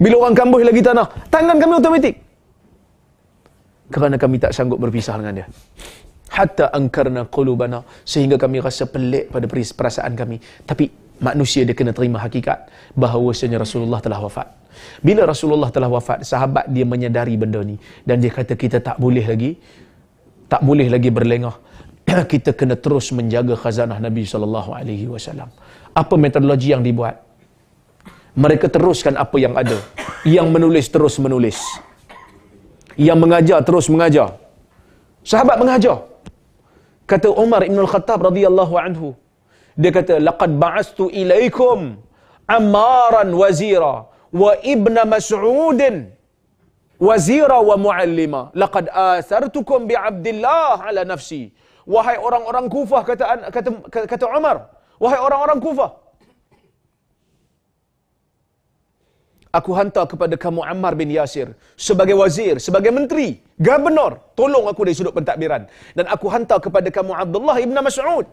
Bila orang kambuh lagi tanah, tangan kami otomatik. Kerana kami tak sanggup berpisah dengan dia. Hatta angkarna qulubana. Sehingga kami rasa pelik pada perasaan kami. Tapi manusia dia kena terima hakikat bahawa sebenarnya Rasulullah telah wafat. Bila Rasulullah telah wafat, sahabat dia menyedari benda ni. Dan dia kata kita tak boleh lagi, tak boleh lagi berlengah. (clears throat) kita kena terus menjaga khazanah Nabi wasallam. Apa metodologi yang dibuat? mereka teruskan apa yang ada. Yang menulis terus menulis. Yang mengajar terus mengajar. Sahabat mengajar. Kata Umar Ibn Al-Khattab radhiyallahu anhu. Dia kata, Laqad ba'astu ilaikum ammaran wazira wa ibna mas'udin wazira wa muallima. Laqad asartukum bi'abdillah ala nafsi. Wahai orang-orang kufah, kata, kata, kata Umar. Wahai orang-orang kufah. aku hantar kepada kamu Ammar bin Yasir sebagai wazir, sebagai menteri, gubernur, tolong aku dari sudut pentadbiran. Dan aku hantar kepada kamu Abdullah bin Mas'ud.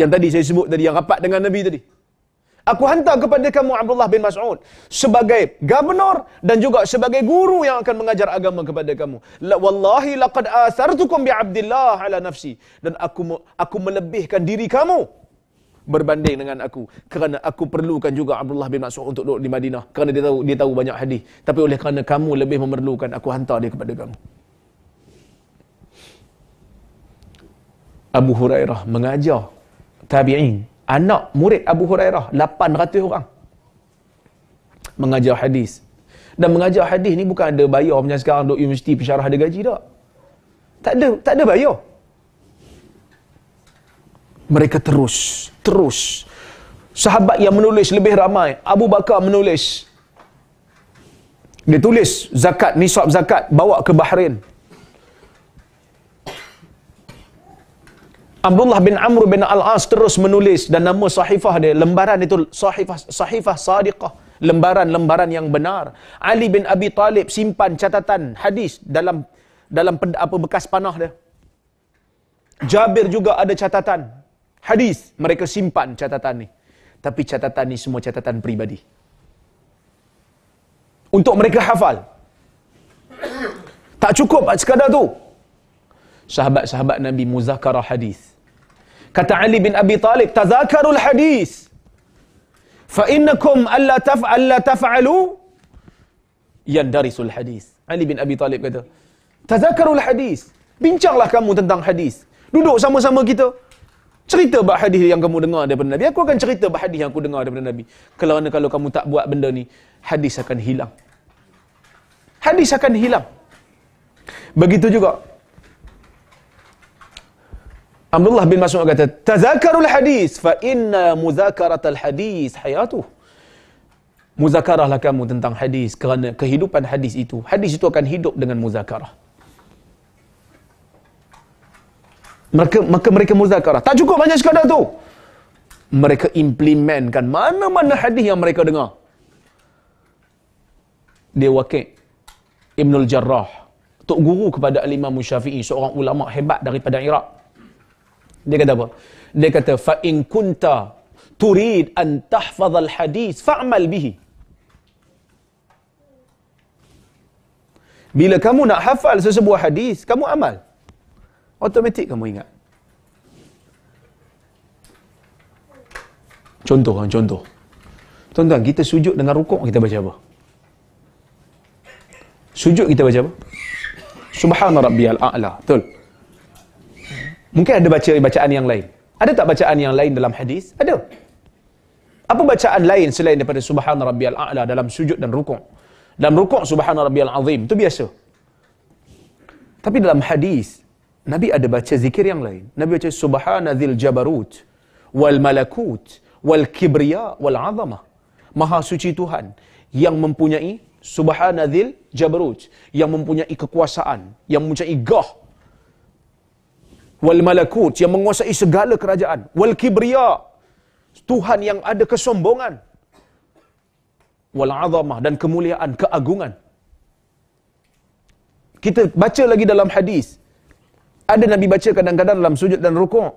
Yang tadi saya sebut tadi, yang rapat dengan Nabi tadi. Aku hantar kepada kamu Abdullah bin Mas'ud sebagai gubernur dan juga sebagai guru yang akan mengajar agama kepada kamu. La wallahi laqad athartukum bi Abdullah ala nafsi dan aku aku melebihkan diri kamu berbanding dengan aku kerana aku perlukan juga Abdullah bin Mas'ud untuk duduk di Madinah kerana dia tahu dia tahu banyak hadis tapi oleh kerana kamu lebih memerlukan aku hantar dia kepada kamu Abu Hurairah mengajar tabi'in anak murid Abu Hurairah 800 orang mengajar hadis dan mengajar hadis ni bukan ada bayar macam sekarang duk universiti pensyarah ada gaji tak tak ada tak ada bayar mereka terus terus sahabat yang menulis lebih ramai Abu Bakar menulis dia tulis zakat nisab zakat bawa ke Bahrain Abdullah bin Amr bin Al-As terus menulis dan nama sahifah dia lembaran itu sahifah sahifah sadiqah lembaran-lembaran yang benar Ali bin Abi Talib simpan catatan hadis dalam dalam apa bekas panah dia Jabir juga ada catatan hadis mereka simpan catatan ni tapi catatan ni semua catatan pribadi untuk mereka hafal tak cukup sekadar tu sahabat-sahabat nabi muzakarah hadis kata ali bin abi talib tazakarul hadis fa innakum alla taf'al la taf'alu yandarisul hadis ali bin abi talib kata tazakarul hadis bincanglah kamu tentang hadis duduk sama-sama kita Cerita bab hadis yang kamu dengar daripada Nabi. Aku akan cerita bab hadis yang aku dengar daripada Nabi. Kerana kalau kamu tak buat benda ni, hadis akan hilang. Hadis akan hilang. Begitu juga. Abdullah bin Mas'ud kata, "Tazakarul hadis fa inna muzakaratal hadis hayatu." Muzakarahlah kamu tentang hadis kerana kehidupan hadis itu. Hadis itu akan hidup dengan muzakarah. Mereka, maka mereka muzakarah. Tak cukup banyak sekadar tu. Mereka implementkan mana-mana hadis yang mereka dengar. Dia wakil Ibn al-Jarrah. Tok guru kepada Al-Imam Syafi'i, seorang ulama hebat daripada Iraq. Dia kata apa? Dia kata, فَإِنْ كُنْتَ turid an tahfaz al hadis fa'mal bihi bila kamu nak hafal sesebuah hadis kamu amal Automatik kamu ingat. Contoh kan, contoh. Tuan-tuan, kita sujud dengan rukuk, kita baca apa? Sujud kita baca apa? Subhana rabbiyal a'la. Betul. Mungkin ada baca bacaan yang lain. Ada tak bacaan yang lain dalam hadis? Ada. Apa bacaan lain selain daripada Subhana rabbiyal a'la dalam sujud dan rukuk? Dalam rukuk Subhana rabbiyal azim itu biasa. Tapi dalam hadis Nabi ada baca zikir yang lain. Nabi baca Dzil jabarut wal malakut wal kibriya wal azama. Maha suci Tuhan yang mempunyai Subhana Dzil jabarut yang mempunyai kekuasaan, yang mempunyai gah wal malakut yang menguasai segala kerajaan wal kibriya Tuhan yang ada kesombongan wal azamah dan kemuliaan keagungan kita baca lagi dalam hadis ada Nabi baca kadang-kadang dalam sujud dan rukuk.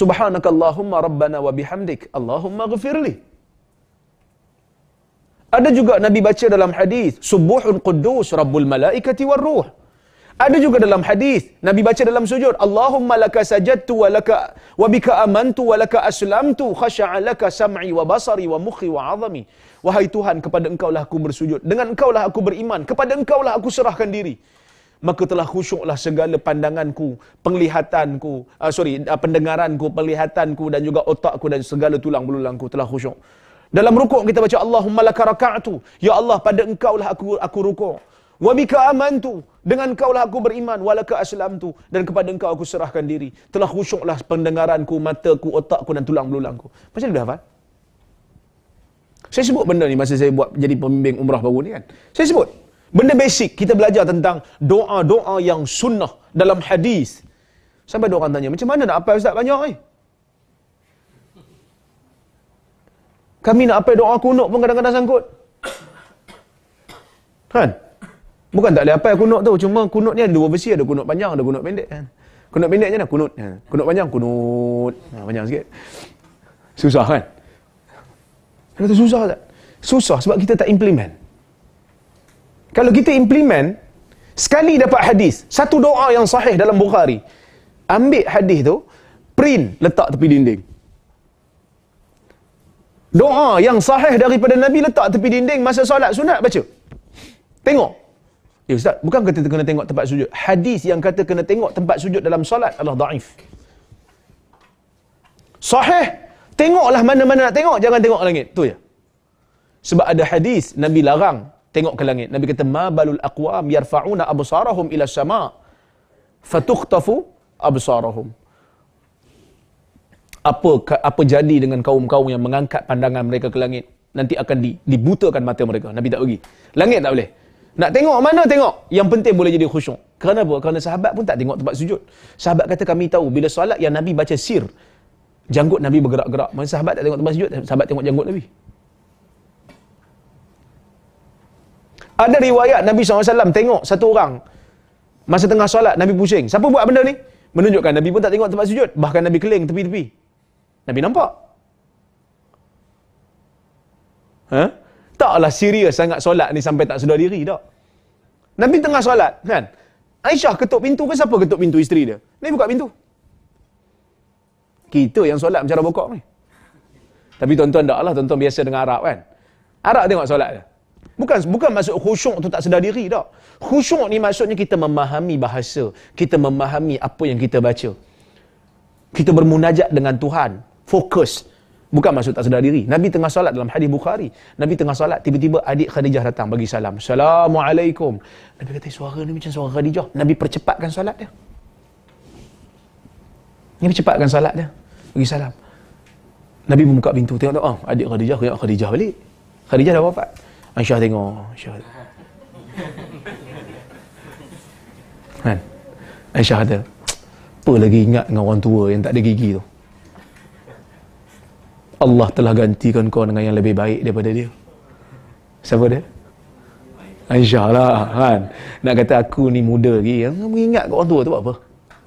Subhanakallahumma rabbana wa bihamdik. Allahumma ghafirli. Ada juga Nabi baca dalam hadis Subuhun Qudus Rabbul Malaikati war Ruh. Ada juga dalam hadis Nabi baca dalam sujud Allahumma laka sajadtu wa laka wa bika amantu wa laka aslamtu khasha'a laka sam'i wa basari wa mukhi wa 'azami. Wahai Tuhan kepada Engkaulah aku bersujud dengan Engkaulah aku beriman kepada Engkaulah aku serahkan diri maka telah khusyuklah segala pandanganku, penglihatanku, uh, sorry, uh, pendengaranku, penglihatanku dan juga otakku dan segala tulang belulangku telah khusyuk. Dalam rukuk kita baca Allahumma laka raka'atu. Ya Allah pada engkau lah aku aku rukuk. Wa bika amantu. Dengan engkau lah aku beriman. Walaka aslamtu. Dan kepada engkau aku serahkan diri. Telah khusyuklah pendengaranku, mataku, otakku dan tulang belulangku. Macam mana dah hafal? Saya sebut benda ni masa saya buat jadi pembimbing umrah baru ni kan. Saya sebut. Benda basic kita belajar tentang doa-doa yang sunnah dalam hadis. Sampai ada orang tanya, macam mana nak apa ustaz banyak ni? Eh? Kami nak apa doa kunuk pun kadang-kadang sangkut. Kan? Bukan tak boleh apa kunuk tu, cuma kunuk ni kan, ada dua versi, ada kunuk panjang, ada kunuk pendek kan. Kunuk pendek je lah, kunut. Eh, kunuk panjang, kunut. Ha, panjang sikit. Susah kan? Kata susah tak? Susah sebab kita tak implement. Kalau kita implement, sekali dapat hadis, satu doa yang sahih dalam Bukhari. Ambil hadis tu, print, letak tepi dinding. Doa yang sahih daripada Nabi letak tepi dinding masa solat sunat baca. Tengok. Ya eh, Ustaz, bukan kata kena tengok tempat sujud. Hadis yang kata kena tengok tempat sujud dalam solat Allah daif. Sahih. Tengoklah mana-mana nak tengok. Jangan tengok langit. Tu ya. Sebab ada hadis Nabi larang tengok ke langit. Nabi kata ma balul aqwam yarfa'una absarahum ila sama fatukhtafu absarahum. Apa apa jadi dengan kaum-kaum yang mengangkat pandangan mereka ke langit? Nanti akan di, dibutakan mata mereka. Nabi tak bagi. Langit tak boleh. Nak tengok mana tengok? Yang penting boleh jadi khusyuk. Kerana apa? Kerana sahabat pun tak tengok tempat sujud. Sahabat kata kami tahu bila solat yang Nabi baca sir, janggut Nabi bergerak-gerak. Masa sahabat tak tengok tempat sujud, sahabat tengok janggut Nabi. Ada riwayat Nabi SAW tengok satu orang masa tengah solat Nabi pusing. Siapa buat benda ni? Menunjukkan Nabi pun tak tengok tempat sujud. Bahkan Nabi keling tepi-tepi. Nabi nampak. Ha? Taklah serius sangat solat ni sampai tak sedar diri tak. Nabi tengah solat kan? Aisyah ketuk pintu ke siapa ketuk pintu isteri dia? Nabi buka pintu. Kita yang solat macam orang ni. Tapi tuan-tuan taklah, tuan-tuan biasa dengan Arab kan? Arab tengok solat dia. Bukan bukan maksud khusyuk tu tak sedar diri tak. Khusyuk ni maksudnya kita memahami bahasa, kita memahami apa yang kita baca. Kita bermunajat dengan Tuhan, fokus. Bukan maksud tak sedar diri. Nabi tengah solat dalam hadis Bukhari. Nabi tengah solat, tiba-tiba adik Khadijah datang bagi salam. Assalamualaikum. Nabi kata, suara ni macam suara Khadijah. Nabi percepatkan solat dia. Nabi cepatkan solat dia. Bagi salam. Nabi membuka pintu. Tengok tu, oh, ah, adik Khadijah, aku Khadijah balik. Khadijah dah wafat. Aisyah tengok Aisyah kan Aisyah kata apa lagi ingat dengan orang tua yang tak ada gigi tu Allah telah gantikan kau dengan yang lebih baik daripada dia siapa dia Aisyah lah kan nak kata aku ni muda lagi yang mengingat kau orang tua tu buat apa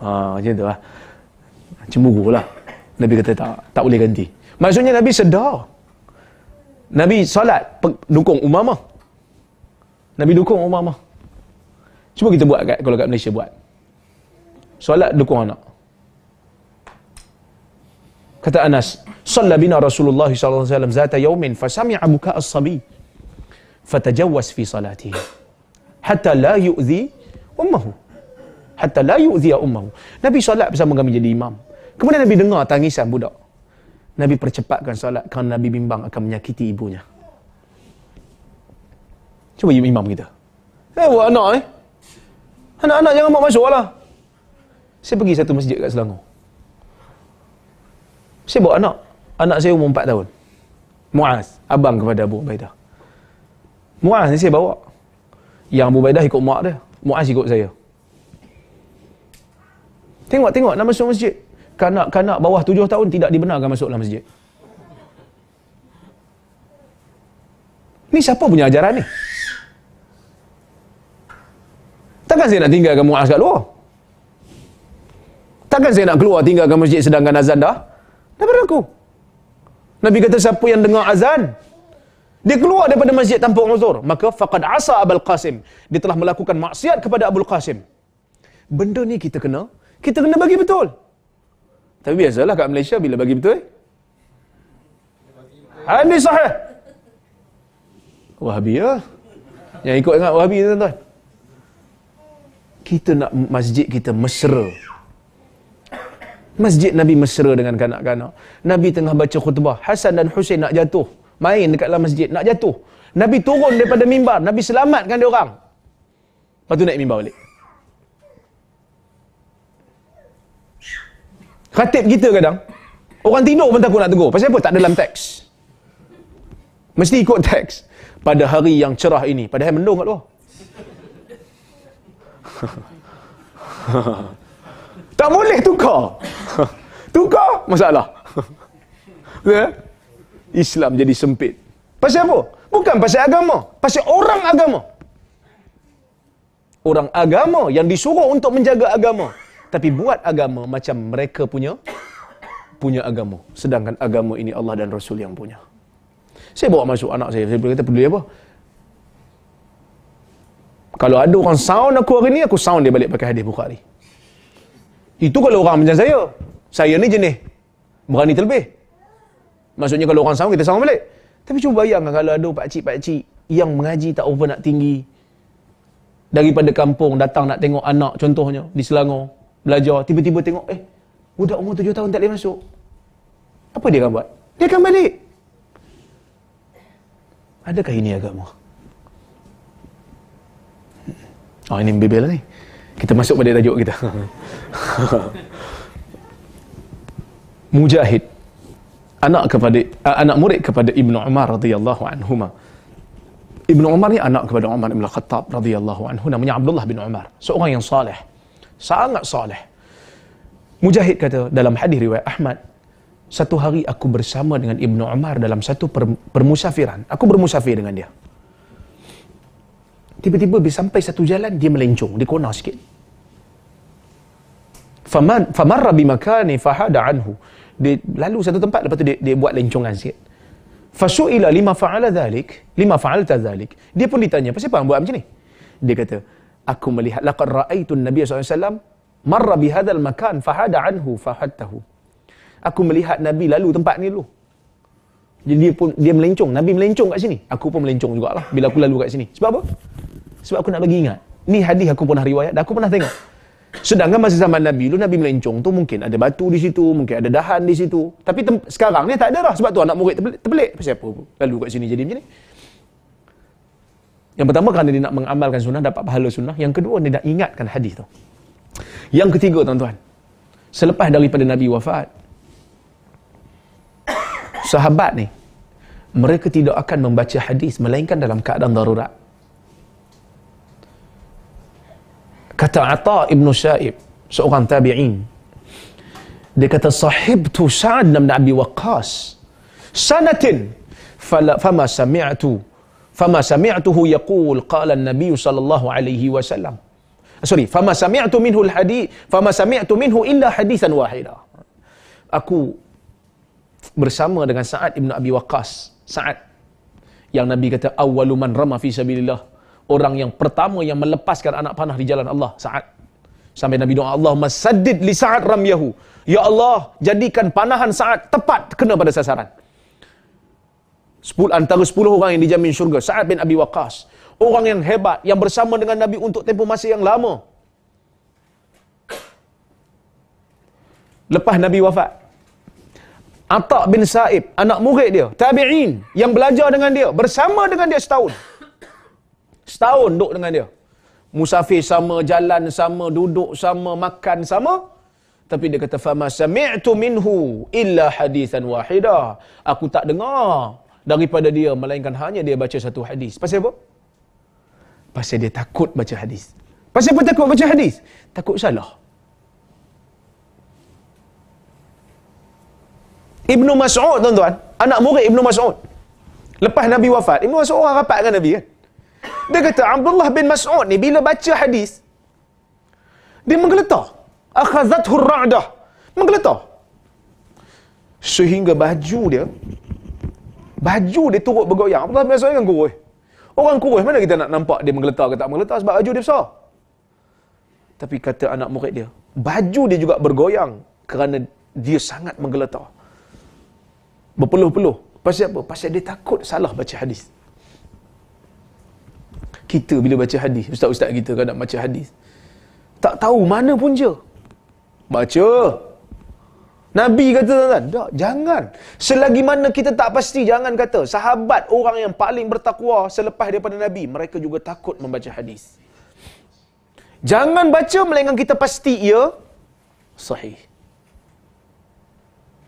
ha, macam tu lah cemburu lah. Nabi kata tak tak boleh ganti maksudnya Nabi sedar Nabi solat dukung umamah. Nabi dukung umamah. Cuba kita buat kat, kalau kat Malaysia buat. Solat dukung anak. Kata Anas, "Shalla bina Rasulullah sallallahu alaihi wasallam zata yawmin fa sami'a buka as-sabi fa tajawwaz fi salatihi hatta la yu'dhi ummuhu." Hatta la yu'dhi ummuhu. Nabi solat bersama kami jadi imam. Kemudian Nabi dengar tangisan budak. Nabi percepatkan solat kerana Nabi bimbang akan menyakiti ibunya. Cuba ibu imam kita. Eh, buat anak ni. Eh. Anak-anak jangan buat masuk lah. Saya pergi satu masjid kat Selangor. Saya buat anak. Anak saya umur 4 tahun. Muaz. Abang kepada Abu Ubaidah. Muaz ni saya bawa. Yang Abu Ubaidah ikut mak dia. Muaz ikut saya. Tengok-tengok nama masuk masjid kanak-kanak bawah tujuh tahun tidak dibenarkan masuk dalam masjid. Ni siapa punya ajaran ni? Takkan saya nak tinggalkan muas kat luar? Takkan saya nak keluar tinggalkan masjid sedangkan azan dah? Daripada aku. Nabi kata siapa yang dengar azan? Dia keluar daripada masjid tanpa uzur. Maka faqad asa Abul Qasim. Dia telah melakukan maksiat kepada Abul Qasim. Benda ni kita kena, kita kena bagi betul. Tapi biasalah kat Malaysia bila bagi betul. Eh? Hadis sahih. Wahabi ya. Yang ikut dengan Wahabi ya, tuan-tuan. Kita nak masjid kita mesra. Masjid Nabi mesra dengan kanak-kanak. Nabi tengah baca khutbah. Hasan dan Hussein nak jatuh. Main dekat dalam masjid. Nak jatuh. Nabi turun daripada mimbar. Nabi selamatkan dia orang. Lepas tu naik mimbar balik. Katib kita kadang Orang tidur pun takut nak tegur Pasal apa? Tak dalam teks Mesti ikut teks Pada hari yang cerah ini Pada hari mendung kat luar (laughs) Tak boleh tukar Tukar masalah (laughs) ya? Islam jadi sempit Pasal apa? Bukan pasal agama Pasal orang agama Orang agama yang disuruh untuk menjaga agama tapi buat agama macam mereka punya punya agama sedangkan agama ini Allah dan Rasul yang punya saya bawa masuk anak saya saya berkata peduli apa kalau ada orang sound aku hari ni aku sound dia balik pakai hadis Bukhari itu kalau orang macam saya saya ni jenis berani terlebih maksudnya kalau orang sound kita sound balik tapi cuba bayangkan kalau ada pakcik-pakcik yang mengaji tak over nak tinggi daripada kampung datang nak tengok anak contohnya di Selangor belajar, tiba-tiba tengok, eh, budak umur tujuh tahun tak boleh masuk. Apa dia akan buat? Dia akan balik. Adakah ini agama? Hmm. Oh, ini bebel lah ni. Kita masuk pada tajuk kita. (laughs) Mujahid. Anak kepada uh, anak murid kepada Ibn Umar radhiyallahu anhu. Ibn Umar ni anak kepada Umar bin Khattab radhiyallahu anhu namanya Abdullah bin Umar. Seorang yang salih sangat soleh. Mujahid kata dalam hadis riwayat Ahmad, satu hari aku bersama dengan Ibnu Umar dalam satu permusafiran. Aku bermusafir dengan dia. Tiba-tiba bila sampai satu jalan dia melencung, dia kona sikit. Faman famarra bi makani fahada anhu. Dia lalu satu tempat lepas tu dia, dia buat lencongan sikit. Fasu'ila lima fa'ala dhalik, lima fa'alta dhalik. Dia pun ditanya, "Pasal apa buat macam ni?" Dia kata, aku melihat laqad raaitu an-nabiy sallallahu alaihi wasallam marra bi hadzal makan fa hada anhu fa hattahu aku melihat nabi lalu tempat ni dulu jadi dia pun dia melencong nabi melencong kat sini aku pun melencong jugalah bila aku lalu kat sini sebab apa sebab aku nak bagi ingat ni hadis aku pernah riwayat dan aku pernah tengok sedangkan masa zaman nabi dulu nabi melencong tu mungkin ada batu di situ mungkin ada dahan di situ tapi sekarang ni tak ada dah sebab tu anak murid terbelit, terbelit. siapa lalu kat sini jadi macam ni yang pertama kerana dia nak mengamalkan sunnah, dapat pahala sunnah. Yang kedua, dia nak ingatkan hadis tu. Yang ketiga, tuan-tuan. Selepas daripada Nabi wafat, sahabat ni, mereka tidak akan membaca hadis melainkan dalam keadaan darurat. Kata Atta Ibn Syaib, seorang tabi'in. Dia kata, tu Sa'ad bin Abi Waqqas sanatin fala, fama sami'atu فما سمعته يقول قال النبي صلى الله عليه وسلم sorry فما سمعت منه الحديث فما سمعت منه إلا حديثا واحدا aku bersama dengan Sa'ad ibn Abi Waqas Sa'ad yang Nabi kata awwalu man rama fi sabilillah orang yang pertama yang melepaskan anak panah di jalan Allah Sa'ad sampai Nabi doa Allah masaddid li Sa'ad ramyahu ya Allah jadikan panahan Sa'ad tepat kena pada sasaran 10, antara sepuluh orang yang dijamin syurga. Sa'ad bin Abi Waqas. Orang yang hebat, yang bersama dengan Nabi untuk tempoh masa yang lama. Lepas Nabi wafat. Atak bin Sa'ib, anak murid dia. Tabi'in, yang belajar dengan dia. Bersama dengan dia setahun. Setahun duduk dengan dia. Musafir sama, jalan sama, duduk sama, makan sama. Tapi dia kata, فَمَا سَمِعْتُ مِنْهُ illa حَدِيثًا وَاحِدًا Aku tak dengar daripada dia melainkan hanya dia baca satu hadis. Pasal apa? Pasal dia takut baca hadis. Pasal apa takut baca hadis? Takut salah. Ibnu Mas'ud tuan-tuan, anak murid Ibnu Mas'ud. Lepas Nabi wafat, Ibnu Mas'ud orang rapat dengan Nabi kan. Dia kata Abdullah bin Mas'ud ni bila baca hadis dia menggeletar. Akhazathu ar-ra'dah. Menggeletar. Sehingga baju dia baju dia turut bergoyang. Apa tuan dengan kurus? Orang kurus mana kita nak nampak dia menggeletar ke tak menggeletar sebab baju dia besar. Tapi kata anak murid dia, baju dia juga bergoyang kerana dia sangat menggeletar. Berpeluh-peluh. Pasal apa? Pasal dia takut salah baca hadis. Kita bila baca hadis, ustaz-ustaz kita kadang baca hadis. Tak tahu mana pun je. Baca. Nabi kata tuan-tuan, tak, jangan. Selagi mana kita tak pasti, jangan kata. Sahabat orang yang paling bertakwa selepas daripada Nabi, mereka juga takut membaca hadis. Jangan baca melainkan kita pasti ia sahih.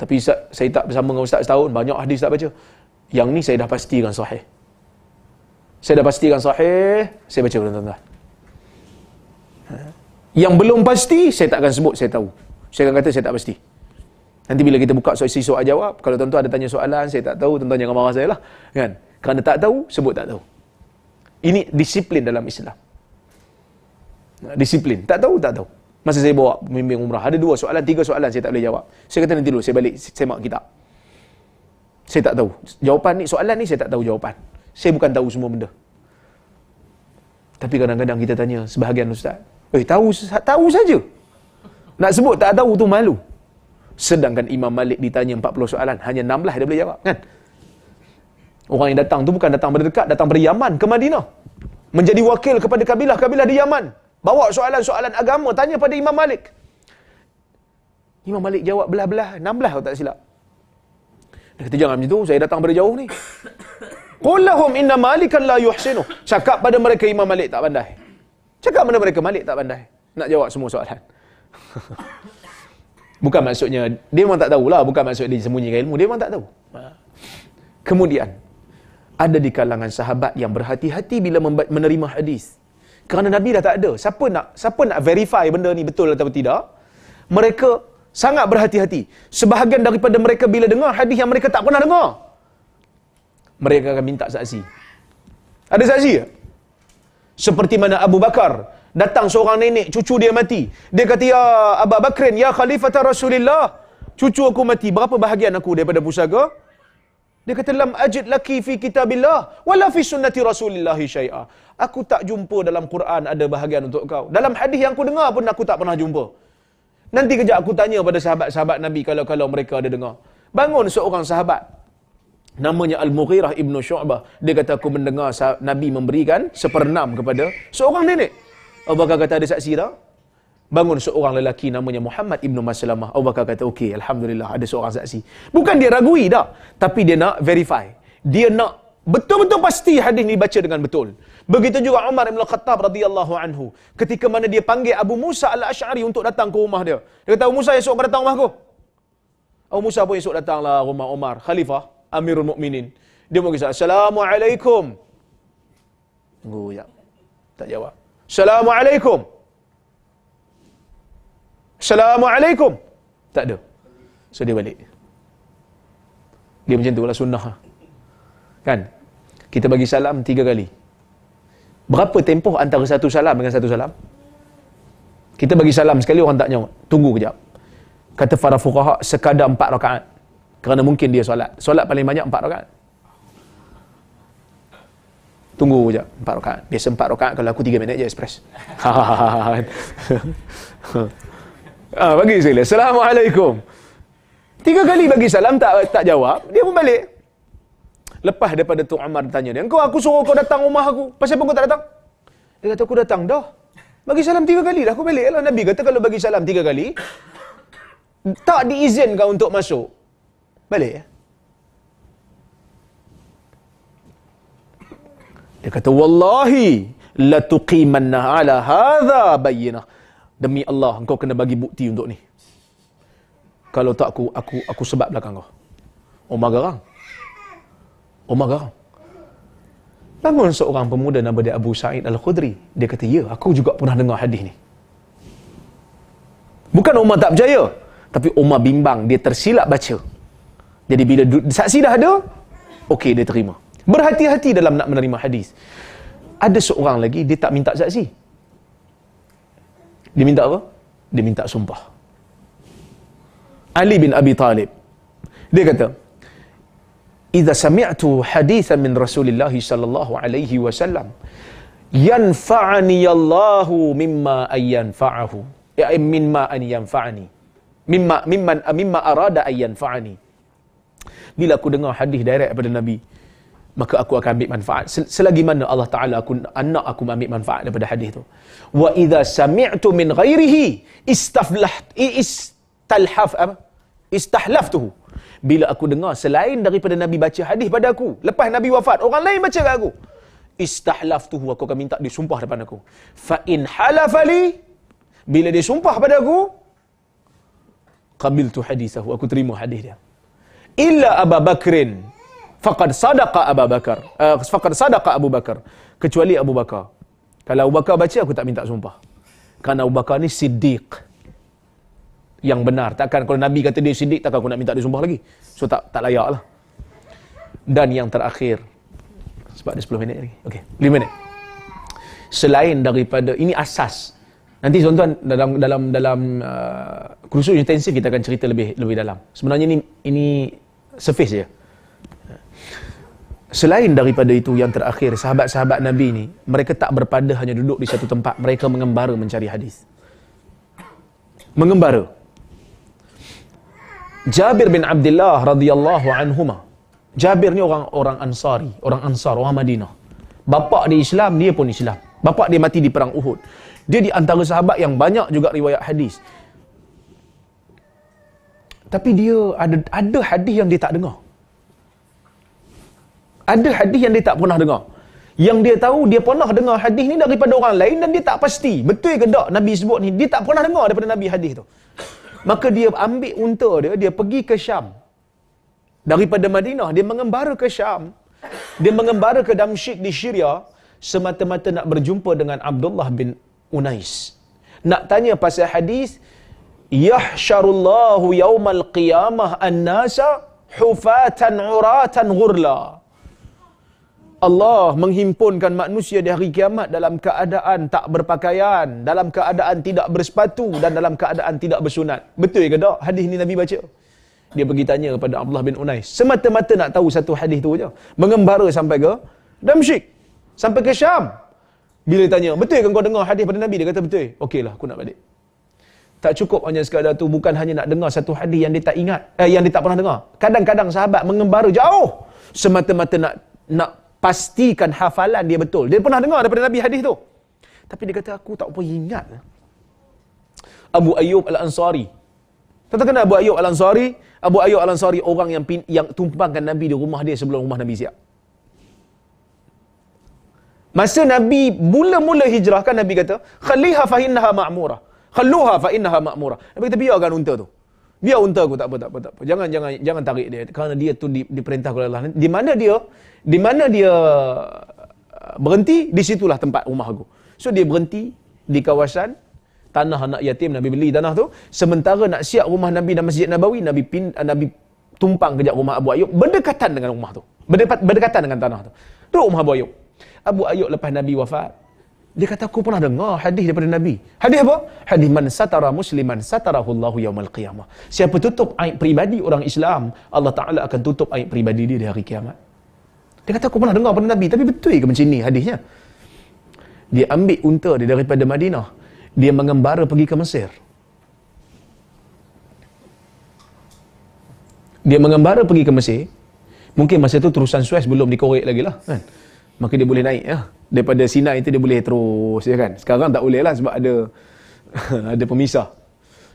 Tapi saya tak bersama dengan Ustaz setahun, banyak hadis tak baca. Yang ni saya dah pastikan sahih. Saya dah pastikan sahih, saya baca tuan-tuan. Ha. Yang belum pasti, saya tak akan sebut, saya tahu. Saya akan kata saya tak pasti. Nanti bila kita buka sesi soal jawab, kalau tuan-tuan ada tanya soalan, saya tak tahu, tuan-tuan jangan marah saya lah. Kan? Kerana tak tahu, sebut tak tahu. Ini disiplin dalam Islam. Disiplin. Tak tahu, tak tahu. Masa saya bawa pemimpin umrah, ada dua soalan, tiga soalan saya tak boleh jawab. Saya kata nanti dulu, saya balik saya mak kitab. Saya tak tahu. Jawapan ni, soalan ni saya tak tahu jawapan. Saya bukan tahu semua benda. Tapi kadang-kadang kita tanya sebahagian ustaz, eh tahu tahu saja. Nak sebut tak tahu tu malu. Sedangkan Imam Malik ditanya 40 soalan, hanya 6 lah dia boleh jawab, kan? Orang yang datang tu bukan datang berdekat, datang dari Yaman ke Madinah. Menjadi wakil kepada kabilah-kabilah di Yaman. Bawa soalan-soalan agama, tanya pada Imam Malik. Imam Malik jawab belah-belah, 6 belah kalau tak silap. Dia kata, jangan macam tu, saya datang dari jauh ni. Qulahum inna malikan la yuhsinu. Cakap pada mereka Imam Malik tak pandai. Cakap pada mereka Malik tak pandai. Nak jawab semua soalan. (laughs) Bukan maksudnya, dia memang tak tahulah. Bukan maksudnya dia sembunyikan ilmu. Dia memang tak tahu. Ha. Kemudian, ada di kalangan sahabat yang berhati-hati bila menerima hadis. Kerana Nabi dah tak ada. Siapa nak siapa nak verify benda ni betul atau tidak? Mereka sangat berhati-hati. Sebahagian daripada mereka bila dengar hadis yang mereka tak pernah dengar. Mereka akan minta saksi. Ada saksi ke? Seperti mana Abu Bakar Datang seorang nenek, cucu dia mati. Dia kata, Ya Abu Bakrin, Ya Khalifat Rasulullah. Cucu aku mati. Berapa bahagian aku daripada pusaka? Dia kata, Lam ajid laki fi kitabillah. Wala fi sunnati Rasulullah syai'a. Aku tak jumpa dalam Quran ada bahagian untuk kau. Dalam hadis yang aku dengar pun aku tak pernah jumpa. Nanti kejap aku tanya pada sahabat-sahabat Nabi kalau-kalau mereka ada dengar. Bangun seorang sahabat. Namanya Al-Mughirah Ibn Shu'bah. Dia kata, aku mendengar Nabi memberikan seperenam kepada seorang nenek. Abu Bakar kata ada saksi tak? Bangun seorang lelaki namanya Muhammad Ibn Maslamah. Abu Bakar kata, okey, Alhamdulillah ada seorang saksi. Bukan dia ragui tak? Tapi dia nak verify. Dia nak betul-betul pasti hadis ni baca dengan betul. Begitu juga Umar Ibn Khattab radhiyallahu anhu. Ketika mana dia panggil Abu Musa al-Ash'ari untuk datang ke rumah dia. Dia kata, Abu Musa esok kau datang rumahku. Abu Musa pun esok datanglah rumah Umar. Khalifah, Amirul Mukminin. Dia mungkin kata, Assalamualaikum. Tunggu, oh, ya. Tak jawab. Assalamualaikum. Assalamualaikum. Tak ada. So dia balik. Dia macam tu lah sunnah. Lah. Kan? Kita bagi salam tiga kali. Berapa tempoh antara satu salam dengan satu salam? Kita bagi salam sekali orang tak nyawa. Tunggu kejap. Kata para fuqaha sekadar empat rakaat. Kerana mungkin dia solat. Solat paling banyak empat rakaat. Tunggu sekejap, empat rokaat. Biasa empat rokaat kalau aku tiga minit je express. ha, (laughs) bagi sekali. Assalamualaikum. Tiga kali bagi salam, tak tak jawab. Dia pun balik. Lepas daripada Tu Umar tanya dia, kau aku suruh kau datang rumah aku. Pasal apa kau tak datang? Dia kata, aku datang dah. Bagi salam tiga kali dah. Aku balik lah. Nabi kata kalau bagi salam tiga kali, tak diizinkan untuk masuk. Balik ya? Dia kata wallahi la tuqimanna ala hadha bayyina. Demi Allah engkau kena bagi bukti untuk ni. Kalau tak aku aku aku sebab belakang kau. Umar garang. Umar garang. Bangun seorang pemuda nama dia Abu Sa'id Al-Khudri. Dia kata, ya, aku juga pernah dengar hadis ni. Bukan Umar tak percaya. Tapi Umar bimbang. Dia tersilap baca. Jadi bila saksi dah ada, okey, dia terima. Berhati-hati dalam nak menerima hadis. Ada seorang lagi, dia tak minta saksi. Dia minta apa? Dia minta sumpah. Ali bin Abi Talib. Dia kata, Iza sami'tu haditha min Rasulullah sallallahu alaihi wasallam, yanfa'ani Allahu mimma an yanfa'ahu. Ya, mimma an yanfa'ani. Mimma, mimma, mimma arada an yanfa'ani. Bila aku dengar hadis direct daripada Nabi, maka aku akan ambil manfaat selagi mana Allah Taala aku anak aku ambil manfaat daripada hadis tu wa idza sami'tu min ghairihi istaflah istalhaf apa istahlaftuhu bila aku dengar selain daripada nabi baca hadis pada aku lepas nabi wafat orang lain baca kat aku istahlaftuhu aku akan minta dia sumpah depan aku fa in halafa bila dia sumpah pada aku qabiltu hadisahu aku terima hadis dia illa Abu Bakrin Fakad sadaqa Abu Bakar. Uh, faqad sadaqa Abu Bakar. Kecuali Abu Bakar. Kalau Abu Bakar baca aku tak minta sumpah. Karena Abu Bakar ni siddiq yang benar. Takkan kalau Nabi kata dia siddiq, takkan aku nak minta dia sumpah lagi. So tak tak layak lah. Dan yang terakhir, sebab ada 10 minit lagi. Okey, 5 minit. Selain daripada, ini asas. Nanti tuan-tuan, dalam, dalam, dalam uh, eh, kursus intensif kita akan cerita lebih lebih dalam. Sebenarnya ini, ini surface je. Selain daripada itu yang terakhir, sahabat-sahabat Nabi ini mereka tak berpada hanya duduk di satu tempat, mereka mengembara mencari hadis. Mengembara. Jabir bin Abdullah radhiyallahu anhu ma Jabir ni orang orang Ansari, orang Ansar, orang Madinah. Bapa dia Islam, dia pun Islam. Bapa dia mati di perang Uhud. Dia di antara sahabat yang banyak juga riwayat hadis. Tapi dia ada ada hadis yang dia tak dengar ada hadis yang dia tak pernah dengar. Yang dia tahu dia pernah dengar hadis ni daripada orang lain dan dia tak pasti betul ke tak Nabi sebut ni. Dia tak pernah dengar daripada Nabi hadis tu. Maka dia ambil unta dia, dia pergi ke Syam. Daripada Madinah dia mengembara ke Syam. Dia mengembara ke Damsyik di Syria semata-mata nak berjumpa dengan Abdullah bin Unais. Nak tanya pasal hadis Yahsyarullahu yaumal qiyamah an-nasa hufatan uratan ghurla. Allah menghimpunkan manusia di hari kiamat dalam keadaan tak berpakaian, dalam keadaan tidak bersepatu dan dalam keadaan tidak bersunat. Betul ke tak hadis ni Nabi baca? Dia pergi tanya kepada Abdullah bin Unais. Semata-mata nak tahu satu hadis tu aja. Mengembara sampai ke Damsyik. Sampai ke Syam. Bila tanya, betul ke kau dengar hadis pada Nabi? Dia kata betul. Okeylah, aku nak balik. Tak cukup hanya sekadar tu bukan hanya nak dengar satu hadis yang dia tak ingat, eh, yang dia tak pernah dengar. Kadang-kadang sahabat mengembara jauh semata-mata nak nak pastikan hafalan dia betul. Dia pernah dengar daripada Nabi hadis tu. Tapi dia kata, aku tak pernah ingat. Lah. Abu Ayyub Al-Ansari. Tentang kena Abu Ayyub Al-Ansari? Abu Ayyub Al-Ansari orang yang, pin, yang tumpangkan Nabi di rumah dia sebelum rumah Nabi siap. Masa Nabi mula-mula hijrah kan Nabi kata, Khaliha fa innaha Khaluha fa innaha Nabi kata, biarkan unta tu. Biar unta aku tak apa, tak apa, tak apa. Jangan, jangan, jangan tarik dia. Kerana dia tu diperintah oleh Allah. Di mana dia, di mana dia uh, berhenti, di situlah tempat rumah aku. So dia berhenti di kawasan tanah anak yatim Nabi beli tanah tu sementara nak siap rumah Nabi dan Masjid Nabawi Nabi pin, uh, Nabi tumpang kejap rumah Abu Ayub berdekatan dengan rumah tu berdekatan dengan tanah tu tu rumah Abu Ayub. Abu Ayub lepas Nabi wafat dia kata aku pernah dengar hadis daripada Nabi. Hadis apa? Hadis man satara musliman satarahullahu yaumal qiyamah. Siapa tutup aib peribadi orang Islam, Allah Taala akan tutup aib peribadi dia di hari kiamat. Dia kata aku pernah dengar daripada Nabi, tapi betul ke macam ni hadisnya? Dia ambil unta dia daripada Madinah. Dia mengembara pergi ke Mesir. Dia mengembara pergi ke Mesir. Mungkin masa tu terusan Suez belum dikorek lagi lah. Kan? maka dia boleh naik ya. Daripada Sinai itu dia boleh terus ya kan. Sekarang tak boleh lah sebab ada (laughs) ada pemisah.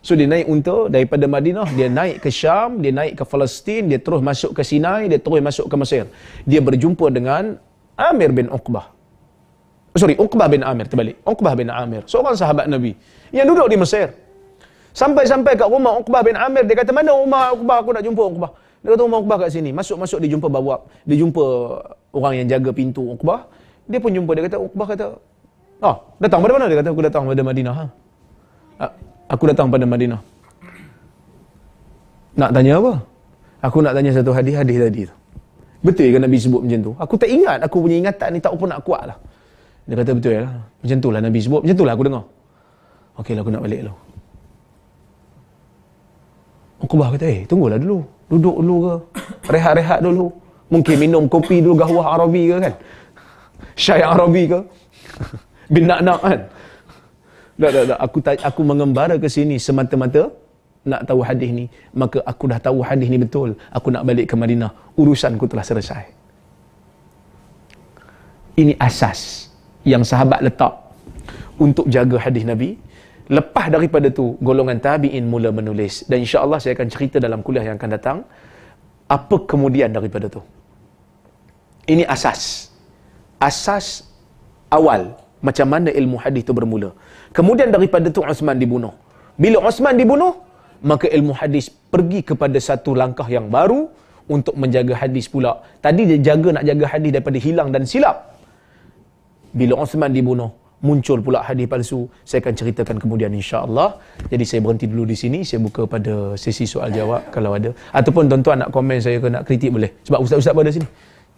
So dia naik unta daripada Madinah, dia naik ke Syam, dia naik ke Palestin, dia terus masuk ke Sinai, dia terus masuk ke Mesir. Dia berjumpa dengan Amir bin Uqbah. Oh, sorry, Uqbah bin Amir terbalik. Uqbah bin Amir, seorang sahabat Nabi yang duduk di Mesir. Sampai-sampai kat rumah Uqbah bin Amir, dia kata, mana rumah Uqbah aku nak jumpa Uqbah. Dia kata, rumah Uqbah kat sini. Masuk-masuk dia jumpa Bawab. Dia jumpa orang yang jaga pintu Uqbah, dia pun jumpa dia kata Uqbah kata, "Ah, oh, datang pada mana?" Dia kata, "Aku datang pada Madinah." Ha? Ah, aku datang pada Madinah. Nak tanya apa? Aku nak tanya satu hadis-hadis tadi tu. Betul ke Nabi sebut macam tu? Aku tak ingat, aku punya ingatan ni tak pun nak kuat lah. Dia kata betul ya lah. Macam tu lah Nabi sebut, macam tu lah aku dengar. Okey lah aku nak balik lah. Uqbah kata, eh tunggulah dulu. Duduk dulu ke? Rehat-rehat dulu. Mungkin minum kopi dulu gahwah Arabi ke kan? Syai Arabi ke? Bin nak-nak kan? Tak, tak, tak. Aku, aku mengembara ke sini semata-mata nak tahu hadis ni. Maka aku dah tahu hadis ni betul. Aku nak balik ke Madinah. Urusan Urusanku telah selesai. Ini asas yang sahabat letak untuk jaga hadis Nabi. Lepas daripada tu, golongan tabi'in mula menulis. Dan insya Allah saya akan cerita dalam kuliah yang akan datang apa kemudian daripada tu ini asas asas awal macam mana ilmu hadis tu bermula kemudian daripada tu Osman dibunuh bila Osman dibunuh maka ilmu hadis pergi kepada satu langkah yang baru untuk menjaga hadis pula tadi dia jaga nak jaga hadis daripada hilang dan silap bila Osman dibunuh muncul pula hadis palsu saya akan ceritakan kemudian Insya Allah. jadi saya berhenti dulu di sini saya buka pada sesi soal jawab kalau ada ataupun tuan-tuan nak komen saya ke nak kritik boleh sebab ustaz-ustaz pada sini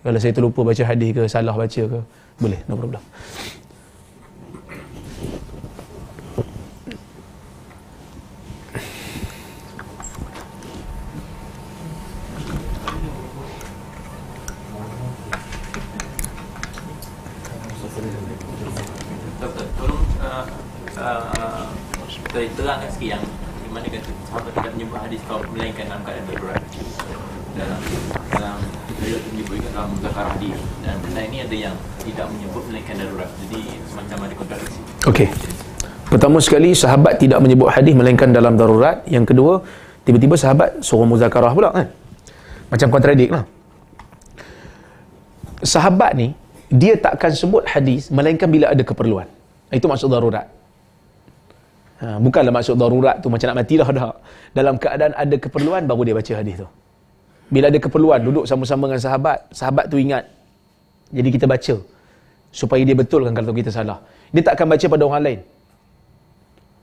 kalau saya terlupa baca hadis ke salah baca ke boleh no problem pertama sekali sahabat tidak menyebut hadis melainkan dalam darurat. Yang kedua, tiba-tiba sahabat suruh muzakarah pula kan. Macam kontradik lah. Sahabat ni, dia takkan sebut hadis melainkan bila ada keperluan. Itu maksud darurat. Ha, bukanlah maksud darurat tu macam nak mati dah dah. Dalam keadaan ada keperluan, baru dia baca hadis tu. Bila ada keperluan, duduk sama-sama dengan sahabat, sahabat tu ingat. Jadi kita baca. Supaya dia betulkan kalau kita salah. Dia takkan baca pada orang lain.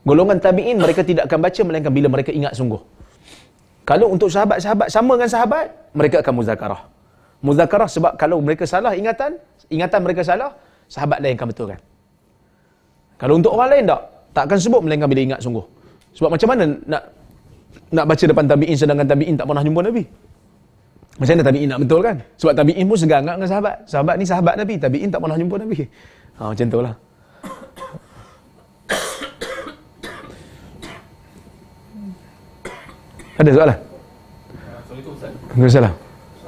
Golongan tabi'in mereka tidak akan baca melainkan bila mereka ingat sungguh. Kalau untuk sahabat-sahabat sama dengan sahabat, mereka akan muzakarah. Muzakarah sebab kalau mereka salah ingatan, ingatan mereka salah, sahabat lain akan betulkan. Kalau untuk orang lain tak, tak akan sebut melainkan bila ingat sungguh. Sebab macam mana nak nak baca depan tabi'in sedangkan tabi'in tak pernah jumpa Nabi? Macam mana tabi'in nak kan? Sebab tabi'in pun segangat dengan sahabat. Sahabat ni sahabat Nabi, tabi'in tak pernah jumpa Nabi. Ha, macam tu lah. Ada soalan? Assalamualaikum Ustaz. Waalaikumsalam.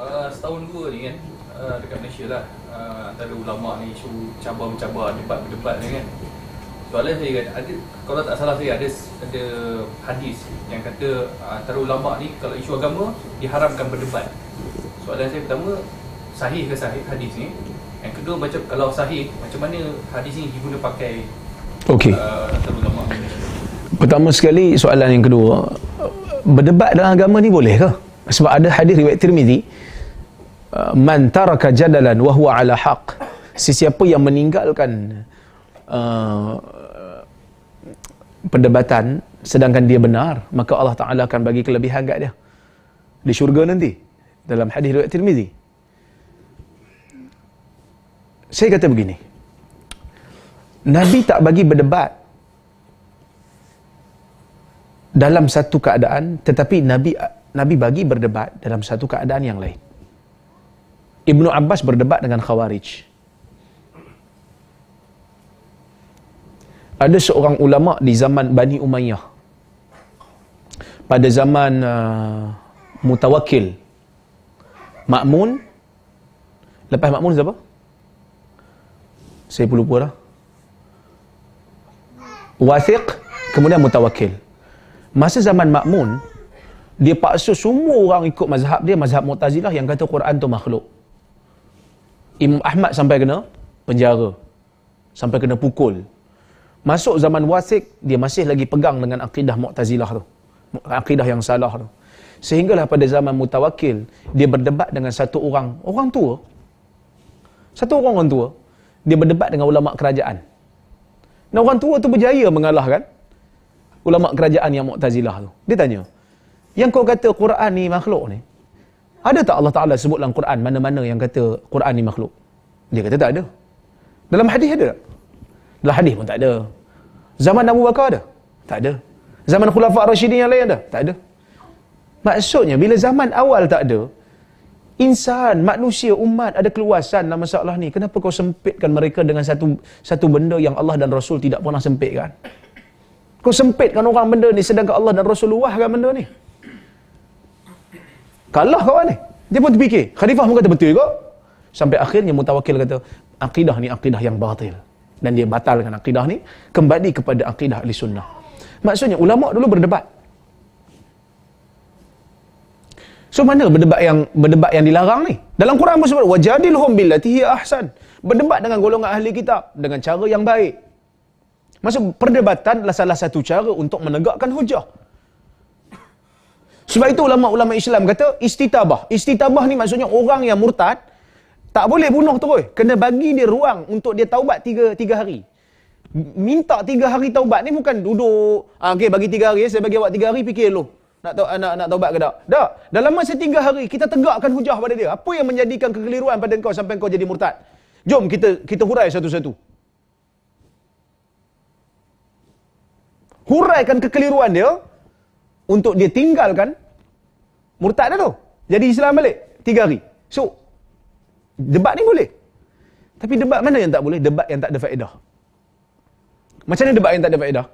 Uh, setahun dua ni kan uh, dekat Malaysia lah uh, antara ulama ni isu cabar-cabar debat-debat ni kan. Soalan saya kan ada kalau tak salah saya ada ada hadis yang kata antara ulama ni kalau isu agama diharamkan berdebat. Soalan saya pertama sahih ke sahih hadis ni? Yang kedua macam kalau sahih macam mana hadis ni digunakan pakai Okey. Uh, antara ulama ni? Pertama sekali soalan yang kedua berdebat dalam agama ni boleh ke? Sebab ada hadis riwayat Tirmizi uh, man taraka jadalan wa huwa ala haq. Sesiapa yang meninggalkan uh, perdebatan sedangkan dia benar, maka Allah Taala akan bagi kelebihan kat dia di syurga nanti dalam hadis riwayat Tirmizi. Saya kata begini. Nabi tak bagi berdebat dalam satu keadaan tetapi Nabi Nabi bagi berdebat dalam satu keadaan yang lain. Ibnu Abbas berdebat dengan Khawarij. Ada seorang ulama di zaman Bani Umayyah. Pada zaman uh, Mutawakil. Ma'mun. Lepas Ma'mun siapa? Saya pun lupa dah. Wathiq. Kemudian Mutawakil masa zaman makmun dia paksa semua orang ikut mazhab dia mazhab mu'tazilah yang kata Quran tu makhluk Imam Ahmad sampai kena penjara sampai kena pukul masuk zaman wasik dia masih lagi pegang dengan akidah mu'tazilah tu akidah yang salah tu sehinggalah pada zaman mutawakil dia berdebat dengan satu orang orang tua satu orang orang tua dia berdebat dengan ulama kerajaan dan orang tua tu berjaya mengalahkan ulama kerajaan yang Mu'tazilah tu. Dia tanya, yang kau kata Quran ni makhluk ni, ada tak Allah Ta'ala sebut dalam Quran mana-mana yang kata Quran ni makhluk? Dia kata tak ada. Dalam hadis ada Dalam hadis pun tak ada. Zaman Abu Bakar ada? Tak ada. Zaman Khulafat Rashidin yang lain ada? Tak ada. Maksudnya, bila zaman awal tak ada, insan, manusia, umat ada keluasan dalam masalah ni. Kenapa kau sempitkan mereka dengan satu satu benda yang Allah dan Rasul tidak pernah sempitkan? Kau sempitkan orang benda ni sedangkan Allah dan Rasulullah luahkan benda ni. Kalah kawan ni. Dia pun terfikir. Khalifah pun kata betul kau Sampai akhirnya mutawakil kata, akidah ni akidah yang batil. Dan dia batalkan akidah ni, kembali kepada akidah ahli sunnah. Maksudnya, ulama dulu berdebat. So, mana berdebat yang berdebat yang dilarang ni? Dalam Quran pun sebut, وَجَدِلْهُمْ بِلَّتِهِ أَحْسَنِ Berdebat dengan golongan ahli kitab, dengan cara yang baik. Maksud perdebatan adalah salah satu cara untuk menegakkan hujah. Sebab itu ulama-ulama Islam kata istitabah. Istitabah ni maksudnya orang yang murtad tak boleh bunuh terus. Kena bagi dia ruang untuk dia taubat tiga, tiga hari. Minta tiga hari taubat ni bukan duduk. Ah, okay, bagi tiga hari. Ya, saya bagi awak tiga hari fikir dulu. Nak, ta nak, nak taubat ke tak? Tak. Dalam masa tiga hari kita tegakkan hujah pada dia. Apa yang menjadikan kekeliruan pada kau sampai kau jadi murtad? Jom kita kita hurai satu-satu. huraikan kekeliruan dia untuk dia tinggalkan murtad dah tu. Jadi Islam balik. Tiga hari. So, debat ni boleh. Tapi debat mana yang tak boleh? Debat yang tak ada faedah. Macam mana debat yang tak ada faedah?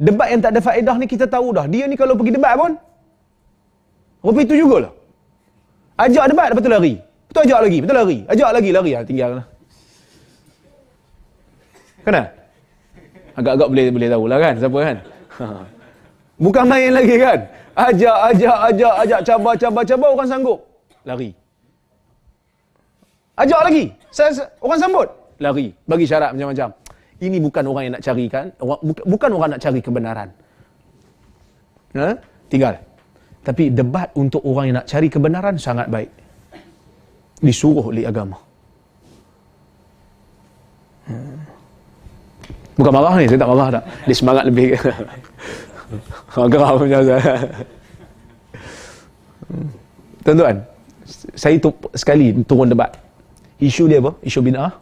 Debat yang tak ada faedah ni kita tahu dah. Dia ni kalau pergi debat pun, rupi tu jugalah. Ajak debat, lepas tu lari. Lepas tu ajak lagi, lepas tu lari. Ajak lagi, lari lah. Tinggal lah. Kenapa? Agak-agak boleh, boleh tahu lah kan siapa kan? (laughs) Bukan main lagi kan? Ajak, ajak, ajak, ajak, cabar, cabar, cabar, orang sanggup. Lari. Ajak lagi. Saya, orang sambut. Lari. Bagi syarat macam-macam. Ini bukan orang yang nak cari kan? Bukan orang nak cari kebenaran. Ha? Tinggal. Tapi debat untuk orang yang nak cari kebenaran sangat baik. Disuruh oleh agama. Hmm. Bukan marah ni, saya tak marah tak. Dia semangat lebih. Gerah punya saya. Tuan-tuan, saya tu sekali turun debat. Isu dia apa? Isu bina'ah?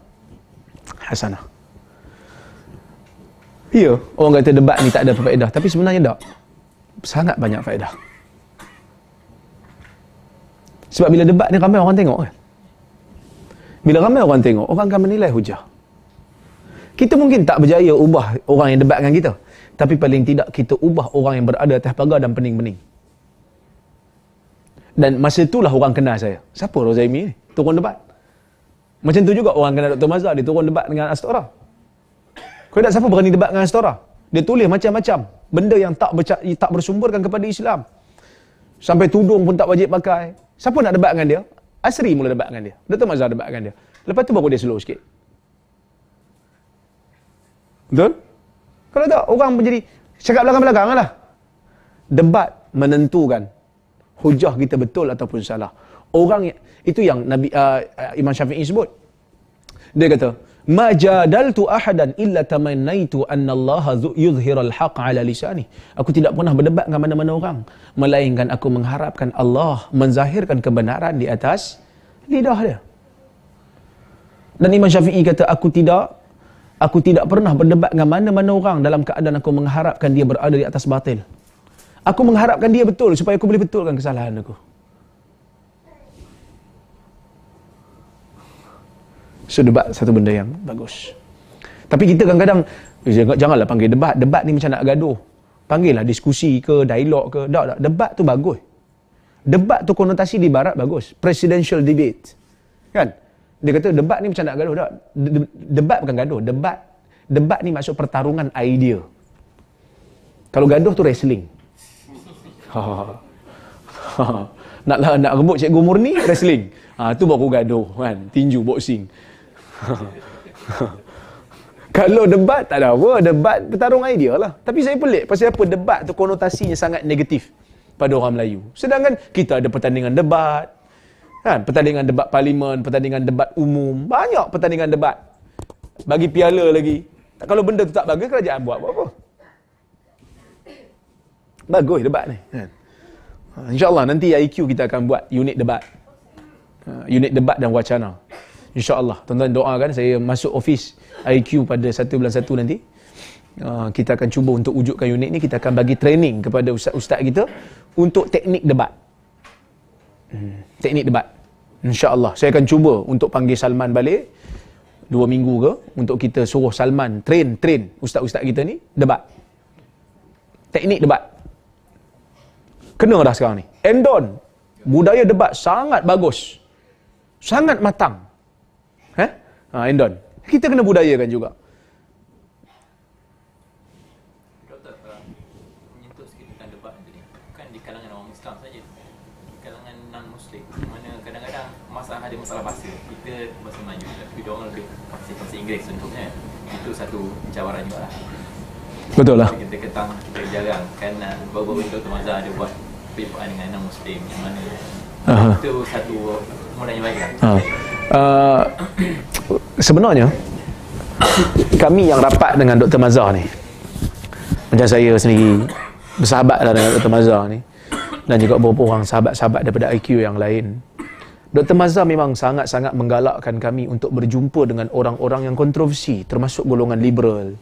Hasanah. Ya, orang kata debat ni tak ada faedah. Tapi sebenarnya tak. Sangat banyak faedah. Sebab bila debat ni ramai orang tengok kan? Bila ramai orang tengok, orang akan menilai hujah. Kita mungkin tak berjaya ubah orang yang debat dengan kita. Tapi paling tidak kita ubah orang yang berada atas pagar dan pening-pening. Dan masa itulah orang kenal saya. Siapa Rozaimi ni? Turun debat. Macam tu juga orang kenal Dr. Mazhar. Dia turun debat dengan Astora. Kau tak siapa berani debat dengan Astora? Dia tulis macam-macam. Benda yang tak, bercak, tak bersumberkan kepada Islam. Sampai tudung pun tak wajib pakai. Siapa nak debat dengan dia? Asri mula debat dengan dia. Dr. Mazhar debat dengan dia. Lepas tu baru dia slow sikit. Betul? Kalau tak, orang menjadi cakap belakang-belakang lah. Debat menentukan hujah kita betul ataupun salah. Orang itu yang Nabi uh, uh, Imam Syafi'i sebut. Dia kata, "Majadaltu ahadan illa tamannaitu anna Allah yuzhira al-haq 'ala lisani." Aku tidak pernah berdebat dengan mana-mana orang melainkan aku mengharapkan Allah menzahirkan kebenaran di atas lidah dia. Dan Imam Syafi'i kata aku tidak Aku tidak pernah berdebat dengan mana-mana orang dalam keadaan aku mengharapkan dia berada di atas batil. Aku mengharapkan dia betul supaya aku boleh betulkan kesalahan aku. So debat satu benda yang bagus. Tapi kita kadang-kadang, eh, janganlah panggil debat. Debat ni macam nak gaduh. Panggil lah diskusi ke, dialog ke. Tak, tak. Debat tu bagus. Debat tu konotasi di barat bagus. Presidential debate. Kan? Dia kata debat ni macam nak gaduh tak? Debat bukan gaduh. Debat debat ni maksud pertarungan idea. Kalau gaduh tu wrestling. Ha. (laughs) ha. Naklah nak rebut cikgu murni wrestling. Ha tu baru gaduh kan. Tinju boxing. (laughs) Kalau debat tak ada apa, debat pertarung idea lah. Tapi saya pelik pasal apa debat tu konotasinya sangat negatif pada orang Melayu. Sedangkan kita ada pertandingan debat, Kan? Pertandingan debat parlimen, pertandingan debat umum. Banyak pertandingan debat. Bagi piala lagi. Kalau benda tu tak bagus, kerajaan buat apa-apa. Bagus debat ni. Kan? Ah, InsyaAllah nanti IQ kita akan buat unit debat. Ah, unit debat dan wacana. InsyaAllah. Tuan-tuan doakan saya masuk ofis IQ pada satu bulan satu nanti. Ah, kita akan cuba untuk wujudkan unit ni. Kita akan bagi training kepada ustaz-ustaz kita untuk teknik debat hmm, teknik debat. InsyaAllah, saya akan cuba untuk panggil Salman balik dua minggu ke untuk kita suruh Salman train, train ustaz-ustaz kita ni debat. Teknik debat. Kena dah sekarang ni. Endon, budaya debat sangat bagus. Sangat matang. Eh? Ha, Endon. Kita kena budayakan juga. Inggeris contohnya itu satu cabaran juga lah betul lah kita ketang kita jarang kan beberapa itu Dr. Mazhar ada buat perjumpaan dengan anak muslim yang mana itu satu mula yang baik lah. ha. ah, sebenarnya kami yang rapat dengan Dr. Mazhar ni macam saya sendiri bersahabatlah dengan Dr. Mazhar ni dan juga beberapa orang sahabat-sahabat daripada IQ yang lain Dr. Mazda memang sangat-sangat menggalakkan kami untuk berjumpa dengan orang-orang yang kontroversi, termasuk golongan liberal,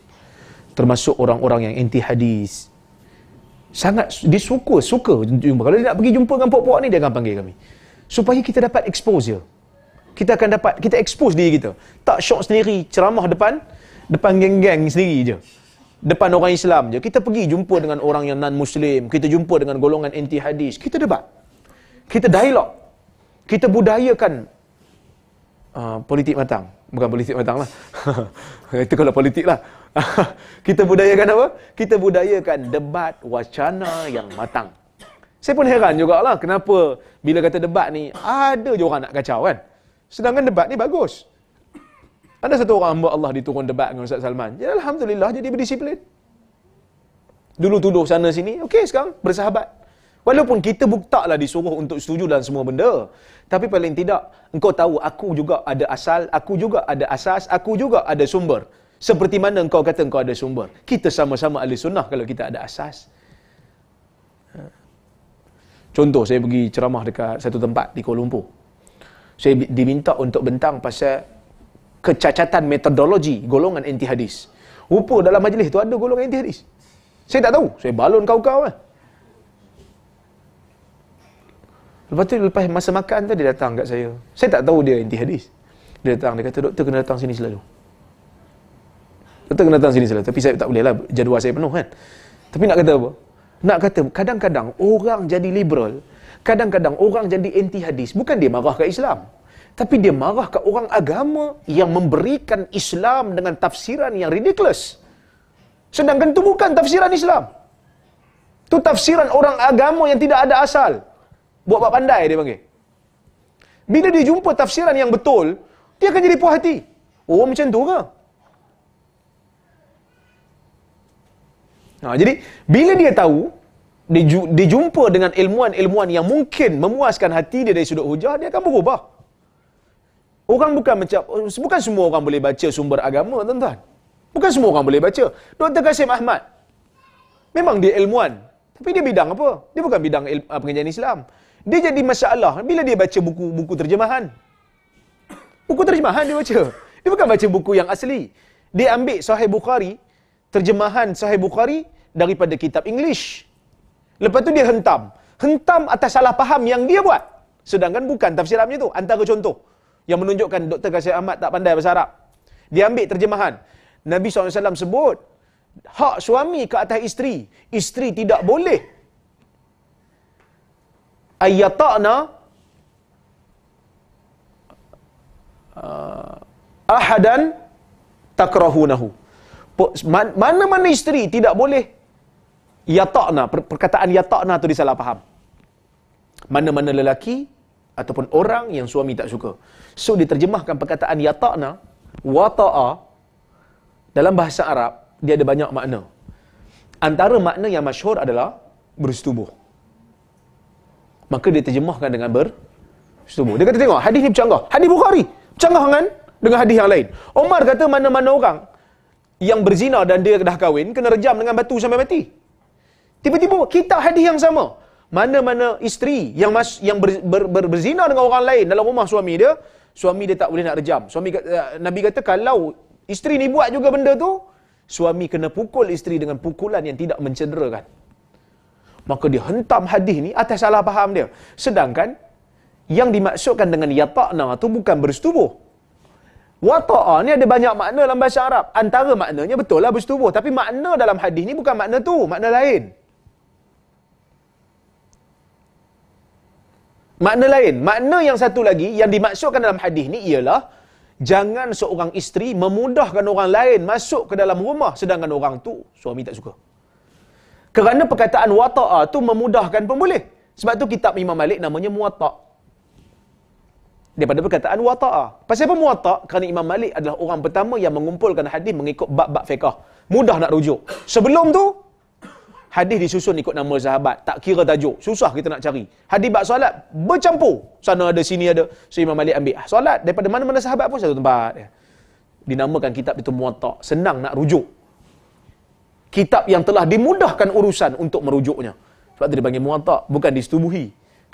termasuk orang-orang yang anti hadis. Sangat dia suka, suka jumpa. Kalau dia nak pergi jumpa dengan puak-puak ni, dia akan panggil kami. Supaya kita dapat expose dia. Kita akan dapat, kita expose diri kita. Tak syok sendiri, ceramah depan, depan geng-geng sendiri je. Depan orang Islam je. Kita pergi jumpa dengan orang yang non-Muslim. Kita jumpa dengan golongan anti hadis. Kita debat. Kita dialog kita budayakan uh, politik matang. Bukan politik matang lah. (laughs) Itu kalau politik lah. (laughs) kita budayakan apa? Kita budayakan debat wacana yang matang. Saya pun heran juga jugalah kenapa bila kata debat ni, ada je orang nak kacau kan? Sedangkan debat ni bagus. Ada satu orang hamba Allah diturun debat dengan Ustaz Salman. Ya Alhamdulillah jadi berdisiplin. Dulu tuduh sana sini, okey sekarang bersahabat. Walaupun kita buktaklah disuruh untuk setuju dalam semua benda. Tapi paling tidak, engkau tahu aku juga ada asal, aku juga ada asas, aku juga ada sumber. Seperti mana engkau kata engkau ada sumber? Kita sama-sama ahli sunnah kalau kita ada asas. Contoh, saya pergi ceramah dekat satu tempat di Kuala Lumpur. Saya diminta untuk bentang pasal kecacatan metodologi golongan anti hadis. Rupa dalam majlis tu ada golongan anti hadis. Saya tak tahu. Saya balon kau-kau lah. Kan? Lepas tu lepas masa makan tu dia datang kat saya. Saya tak tahu dia inti hadis. Dia datang, dia kata, doktor kena datang sini selalu. Doktor kena datang sini selalu. Tapi saya tak boleh lah, jadual saya penuh kan. Tapi nak kata apa? Nak kata, kadang-kadang orang jadi liberal, kadang-kadang orang jadi anti hadis, bukan dia marah kat Islam. Tapi dia marah kat orang agama yang memberikan Islam dengan tafsiran yang ridiculous. Sedangkan itu bukan tafsiran Islam. Itu tafsiran orang agama yang tidak ada asal. Buat-buat pandai dia panggil. Bila dia jumpa tafsiran yang betul, dia akan jadi puas hati. Oh, macam tu ke? Nah, ha, jadi, bila dia tahu, dia, dia jumpa dengan ilmuan-ilmuan yang mungkin memuaskan hati dia dari sudut hujah, dia akan berubah. Orang bukan macam, bukan semua orang boleh baca sumber agama, tuan-tuan. Bukan semua orang boleh baca. Dr. Kasim Ahmad, memang dia ilmuan. Tapi dia bidang apa? Dia bukan bidang il, pengajian Islam. Dia jadi masalah bila dia baca buku buku terjemahan. Buku terjemahan dia baca. Dia bukan baca buku yang asli. Dia ambil Sahih Bukhari, terjemahan Sahih Bukhari daripada kitab English. Lepas tu dia hentam. Hentam atas salah faham yang dia buat. Sedangkan bukan tafsir Arabnya tu. Antara contoh yang menunjukkan Dr. Kasih Ahmad tak pandai bahasa Arab. Dia ambil terjemahan. Nabi SAW sebut, hak suami ke atas isteri. Isteri tidak boleh ayyata'na uh, ahadan takrahunahu. Mana-mana isteri tidak boleh yata'na, perkataan yata'na tu disalah faham. Mana-mana lelaki ataupun orang yang suami tak suka. So, diterjemahkan perkataan yata'na, wata'a, dalam bahasa Arab, dia ada banyak makna. Antara makna yang masyhur adalah bersetubuh maka dia terjemahkan dengan ber subuh. Dia kata tengok hadis ni bercanggah. Hadis Bukhari bercanggah dengan dengan hadis yang lain. Omar kata mana-mana orang yang berzina dan dia dah kahwin kena rejam dengan batu sampai mati. Tiba-tiba kita hadis yang sama. Mana-mana isteri yang mas, yang ber, ber, ber, berzina dengan orang lain dalam rumah suami dia, suami dia tak boleh nak rejam. Suami eh, Nabi kata kalau isteri ni buat juga benda tu, suami kena pukul isteri dengan pukulan yang tidak mencederakan maka dia hentam hadis ni atas salah faham dia. Sedangkan yang dimaksudkan dengan yata'na tu bukan bersetubuh. Wata'a ni ada banyak makna dalam bahasa Arab. Antara maknanya betul lah bersetubuh. Tapi makna dalam hadis ni bukan makna tu, makna lain. Makna lain. Makna yang satu lagi yang dimaksudkan dalam hadis ni ialah jangan seorang isteri memudahkan orang lain masuk ke dalam rumah sedangkan orang tu suami tak suka. Kerana perkataan wata'a tu memudahkan pemboleh. Sebab tu kitab Imam Malik namanya muwatta'. Daripada perkataan wata'a. Pasal apa muwatta'? Kerana Imam Malik adalah orang pertama yang mengumpulkan hadis mengikut bab-bab fiqah. Mudah nak rujuk. Sebelum tu, hadis disusun ikut nama sahabat. Tak kira tajuk. Susah kita nak cari. Hadis bab solat bercampur. Sana ada, sini ada. So Imam Malik ambil. Solat daripada mana-mana sahabat pun satu tempat. Dinamakan kitab itu muwatta'. Senang nak rujuk kitab yang telah dimudahkan urusan untuk merujuknya. Sebab tadi dipanggil muwatta, bukan disetubuhi.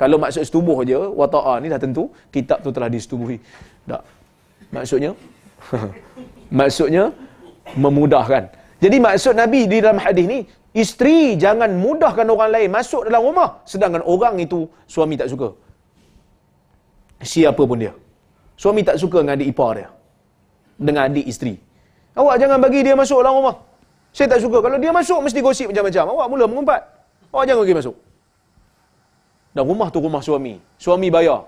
Kalau maksud setubuh aja, wata'a ni dah tentu kitab tu telah disetubuhi. Tak. Maksudnya (laughs) maksudnya memudahkan. Jadi maksud Nabi di dalam hadis ni, isteri jangan mudahkan orang lain masuk dalam rumah sedangkan orang itu suami tak suka. Siapa pun dia. Suami tak suka dengan adik ipar dia. Dengan adik isteri. Awak jangan bagi dia masuk dalam rumah. Saya tak suka. Kalau dia masuk, mesti gosip macam-macam. Awak mula mengumpat. Awak jangan pergi masuk. Dan rumah tu rumah suami. Suami bayar.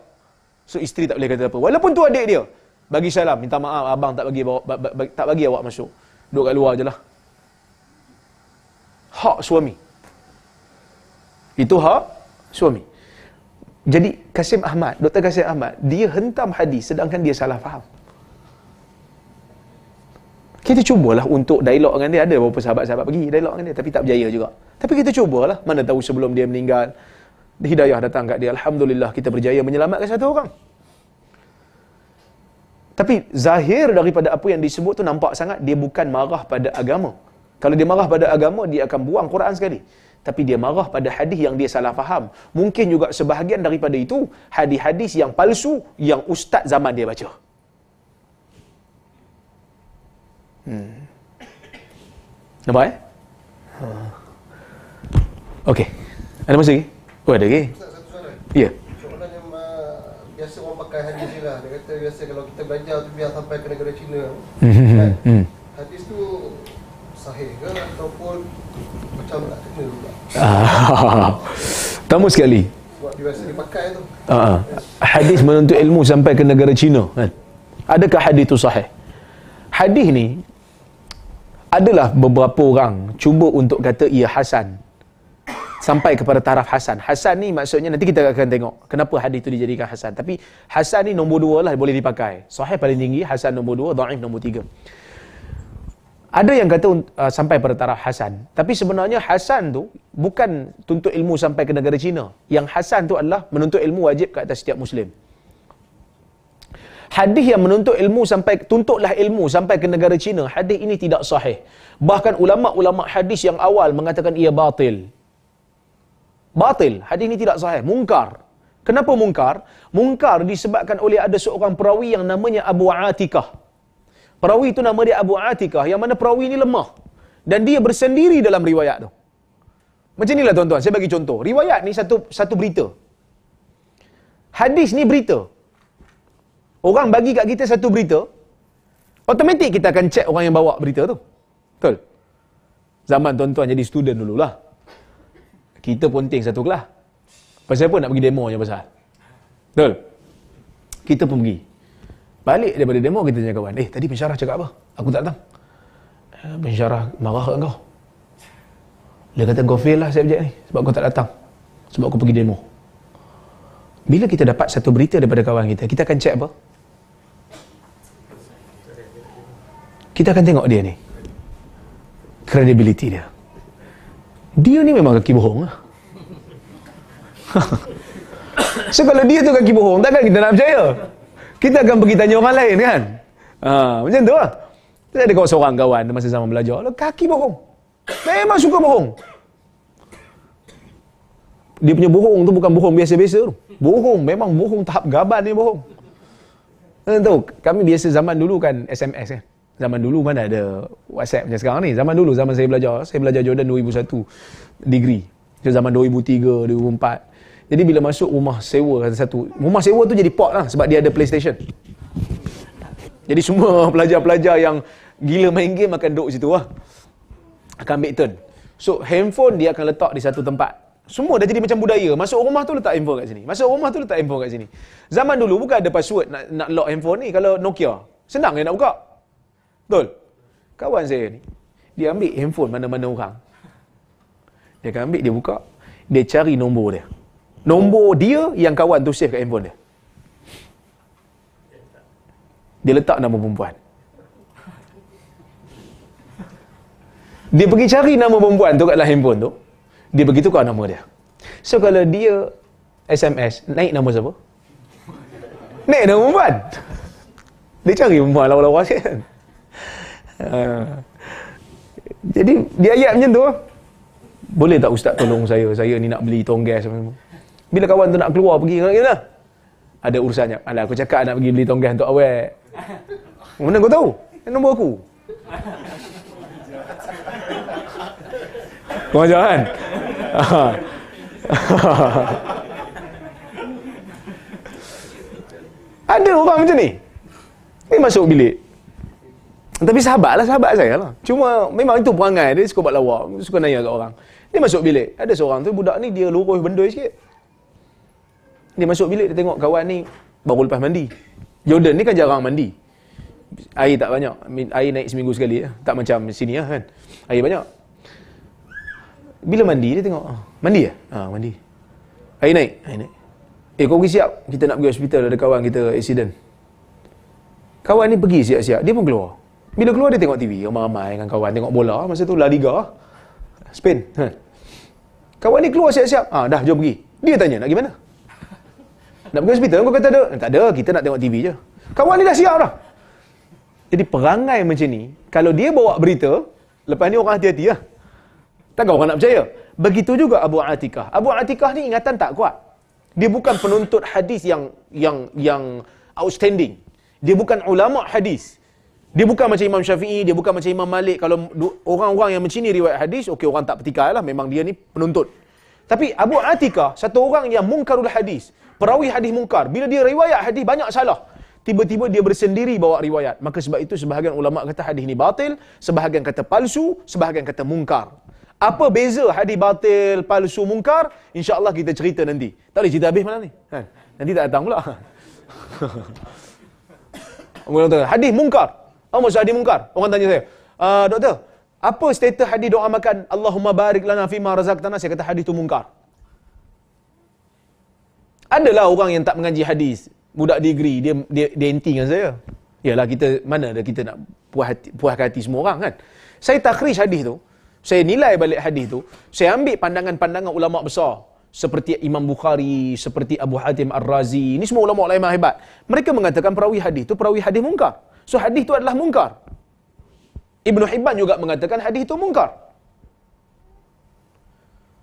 So isteri tak boleh kata apa. Walaupun tu adik dia. Bagi salam, minta maaf abang tak bagi bawa, ba, ba, ba, tak bagi awak masuk. Duduk kat luar ajalah. Hak suami. Itu hak suami. Jadi Kasim Ahmad, Dr. Kasim Ahmad, dia hentam hadis sedangkan dia salah faham. Kita cubalah untuk dialog dengan dia. Ada beberapa sahabat-sahabat pergi dialog dengan dia. Tapi tak berjaya juga. Tapi kita cubalah. Mana tahu sebelum dia meninggal. Hidayah datang kat dia. Alhamdulillah kita berjaya menyelamatkan satu orang. Tapi zahir daripada apa yang disebut tu nampak sangat. Dia bukan marah pada agama. Kalau dia marah pada agama, dia akan buang Quran sekali. Tapi dia marah pada hadis yang dia salah faham. Mungkin juga sebahagian daripada itu, hadis-hadis yang palsu yang ustaz zaman dia baca. Hmm. Nampak eh? Ha. Okey. Ada masa lagi? Oh, ada lagi. Ya. Yeah. Uh, biasa orang pakai hadis ni lah. Dia kata biasa kalau kita belajar tu biar sampai ke negara Cina. Hmm. Kan? Hmm, hmm. Hadis tu sahih ke ataupun macam tak kena juga? Ah. (laughs) Tamu sekali. Sebab dia biasa dipakai tu. Ah. Yes. Ah. Hadis menuntut ilmu sampai ke negara Cina kan? Adakah hadis tu sahih? Hadis ni adalah beberapa orang cuba untuk kata ia hasan sampai kepada taraf hasan. Hasan ni maksudnya nanti kita akan tengok kenapa hadis itu dijadikan hasan. Tapi hasan ni nombor dua lah boleh dipakai. Sahih paling tinggi, hasan nombor dua, dhaif nombor tiga. Ada yang kata uh, sampai pada taraf hasan. Tapi sebenarnya hasan tu bukan tuntut ilmu sampai ke negara Cina. Yang hasan tu adalah menuntut ilmu wajib ke atas setiap muslim hadis yang menuntut ilmu sampai tuntutlah ilmu sampai ke negara Cina hadis ini tidak sahih bahkan ulama-ulama hadis yang awal mengatakan ia batil batil hadis ini tidak sahih mungkar kenapa mungkar mungkar disebabkan oleh ada seorang perawi yang namanya Abu Atikah perawi itu nama dia Abu Atikah yang mana perawi ini lemah dan dia bersendiri dalam riwayat tu macam inilah tuan-tuan saya bagi contoh riwayat ni satu satu berita hadis ni berita Orang bagi kat kita satu berita, automatik kita akan cek orang yang bawa berita tu. Betul? Zaman tuan-tuan jadi student dululah. Kita ponting satu kelas. Pasal apa nak pergi demo je pasal? Betul? Kita pun pergi. Balik daripada demo kita tanya kawan. Eh, tadi pensyarah cakap apa? Aku tak datang. Eh, pensyarah marah kat kau. Dia kata kau fail lah subjek ni. Sebab kau tak datang. Sebab kau pergi demo. Bila kita dapat satu berita daripada kawan kita, kita akan cek apa? kita akan tengok dia ni credibility dia dia ni memang kaki bohong lah. (laughs) so kalau dia tu kaki bohong takkan kita nak percaya kita akan pergi tanya orang lain kan ha, macam tu lah saya ada kawan seorang kawan masa zaman belajar lah, kaki bohong memang suka bohong dia punya bohong tu bukan bohong biasa-biasa tu bohong memang bohong tahap gaban ni bohong Tentu, kami biasa zaman dulu kan SMS kan. Eh? Zaman dulu mana ada WhatsApp macam sekarang ni. Zaman dulu, zaman saya belajar. Saya belajar Jordan 2001 degree. So, zaman 2003, 2004. Jadi bila masuk rumah sewa satu. Rumah sewa tu jadi port lah sebab dia ada PlayStation. Jadi semua (laughs) pelajar-pelajar yang gila main game akan duduk situ lah. Akan ambil turn. So handphone dia akan letak di satu tempat. Semua dah jadi macam budaya. Masuk rumah tu letak handphone kat sini. Masuk rumah tu letak handphone kat sini. Zaman dulu bukan ada password nak, nak lock handphone ni kalau Nokia. Senang je nak buka. Betul? Kawan saya ni, dia ambil handphone mana-mana orang. Dia akan ambil, dia buka, dia cari nombor dia. Nombor dia yang kawan tu save kat handphone dia. Dia letak nama perempuan. Dia pergi cari nama perempuan tu kat dalam handphone tu. Dia pergi tukar nama dia. So kalau dia SMS, naik nama siapa? Naik nama perempuan. Dia cari perempuan lawa-lawa sikit kan? Ha. Jadi dia ayat macam tu. Boleh tak ustaz tolong saya? Saya ni nak beli tong gas Bila kawan tu nak keluar pergi nak gimana? Ada urusannya. Alah aku cakap nak pergi beli tong gas untuk awek. Mana kau tahu? Nombor aku. Kau ajar kan? (laughs) Ada orang macam ni. Ni masuk bilik. Tapi sahabat lah sahabat saya lah. Cuma memang itu perangai dia suka buat lawak, suka nanya kat orang. Dia masuk bilik. Ada seorang tu budak ni dia lurus bendoi sikit. Dia masuk bilik dia tengok kawan ni baru lepas mandi. Jordan ni kan jarang mandi. Air tak banyak. Air naik seminggu sekali ya. Tak macam sini lah kan. Air banyak. Bila mandi dia tengok. Ah, mandi ya? Ha, mandi. Air naik. Air naik. Eh kau pergi siap. Kita nak pergi hospital ada kawan kita accident. Kawan ni pergi siap-siap. Dia pun keluar. Bila keluar dia tengok TV ramai-ramai dengan kawan tengok bola masa tu La Liga Spain. Ha. Kawan ni keluar siap-siap. Ah dah jom pergi. Dia tanya nak pergi mana? Nak pergi hospital? Kau kata ada. Eh, tak ada, kita nak tengok TV je. Kawan ni dah siap dah. Jadi perangai macam ni, kalau dia bawa berita, lepas ni orang hati-hati lah. Takkan orang nak percaya? Begitu juga Abu Atikah. Abu Atikah ni ingatan tak kuat. Dia bukan penuntut hadis yang yang yang outstanding. Dia bukan ulama hadis. Dia bukan macam Imam Syafi'i, dia bukan macam Imam Malik. Kalau orang-orang yang mencini riwayat hadis, okey orang tak petikai lah. Memang dia ni penuntut. Tapi Abu Atika, satu orang yang mungkarul hadis. Perawi hadis mungkar. Bila dia riwayat hadis, banyak salah. Tiba-tiba dia bersendiri bawa riwayat. Maka sebab itu sebahagian ulama kata hadis ni batil, sebahagian kata palsu, sebahagian kata mungkar. Apa beza hadis batil, palsu, mungkar? InsyaAllah kita cerita nanti. Tak boleh cerita habis malam ni. Kan? Nanti tak datang pula. (laughs) hadis mungkar. Apa oh, maksud hadis mungkar? Orang tanya saya. Uh, doktor, apa status hadis doa makan Allahumma barik lana fima tanah Saya kata hadis itu mungkar. Adalah orang yang tak mengaji hadis. Budak degree, dia dia, dia anti dengan saya. Yalah kita, mana ada kita nak puas hati, puaskan hati semua orang kan? Saya takhrij hadis tu. Saya nilai balik hadis tu. Saya ambil pandangan-pandangan ulama' besar. Seperti Imam Bukhari, seperti Abu Hatim Ar-Razi. Ini semua ulama' lain yang hebat. Mereka mengatakan perawi hadis tu perawi hadis mungkar. So hadis itu adalah mungkar. Ibnu Hibban juga mengatakan hadis itu mungkar.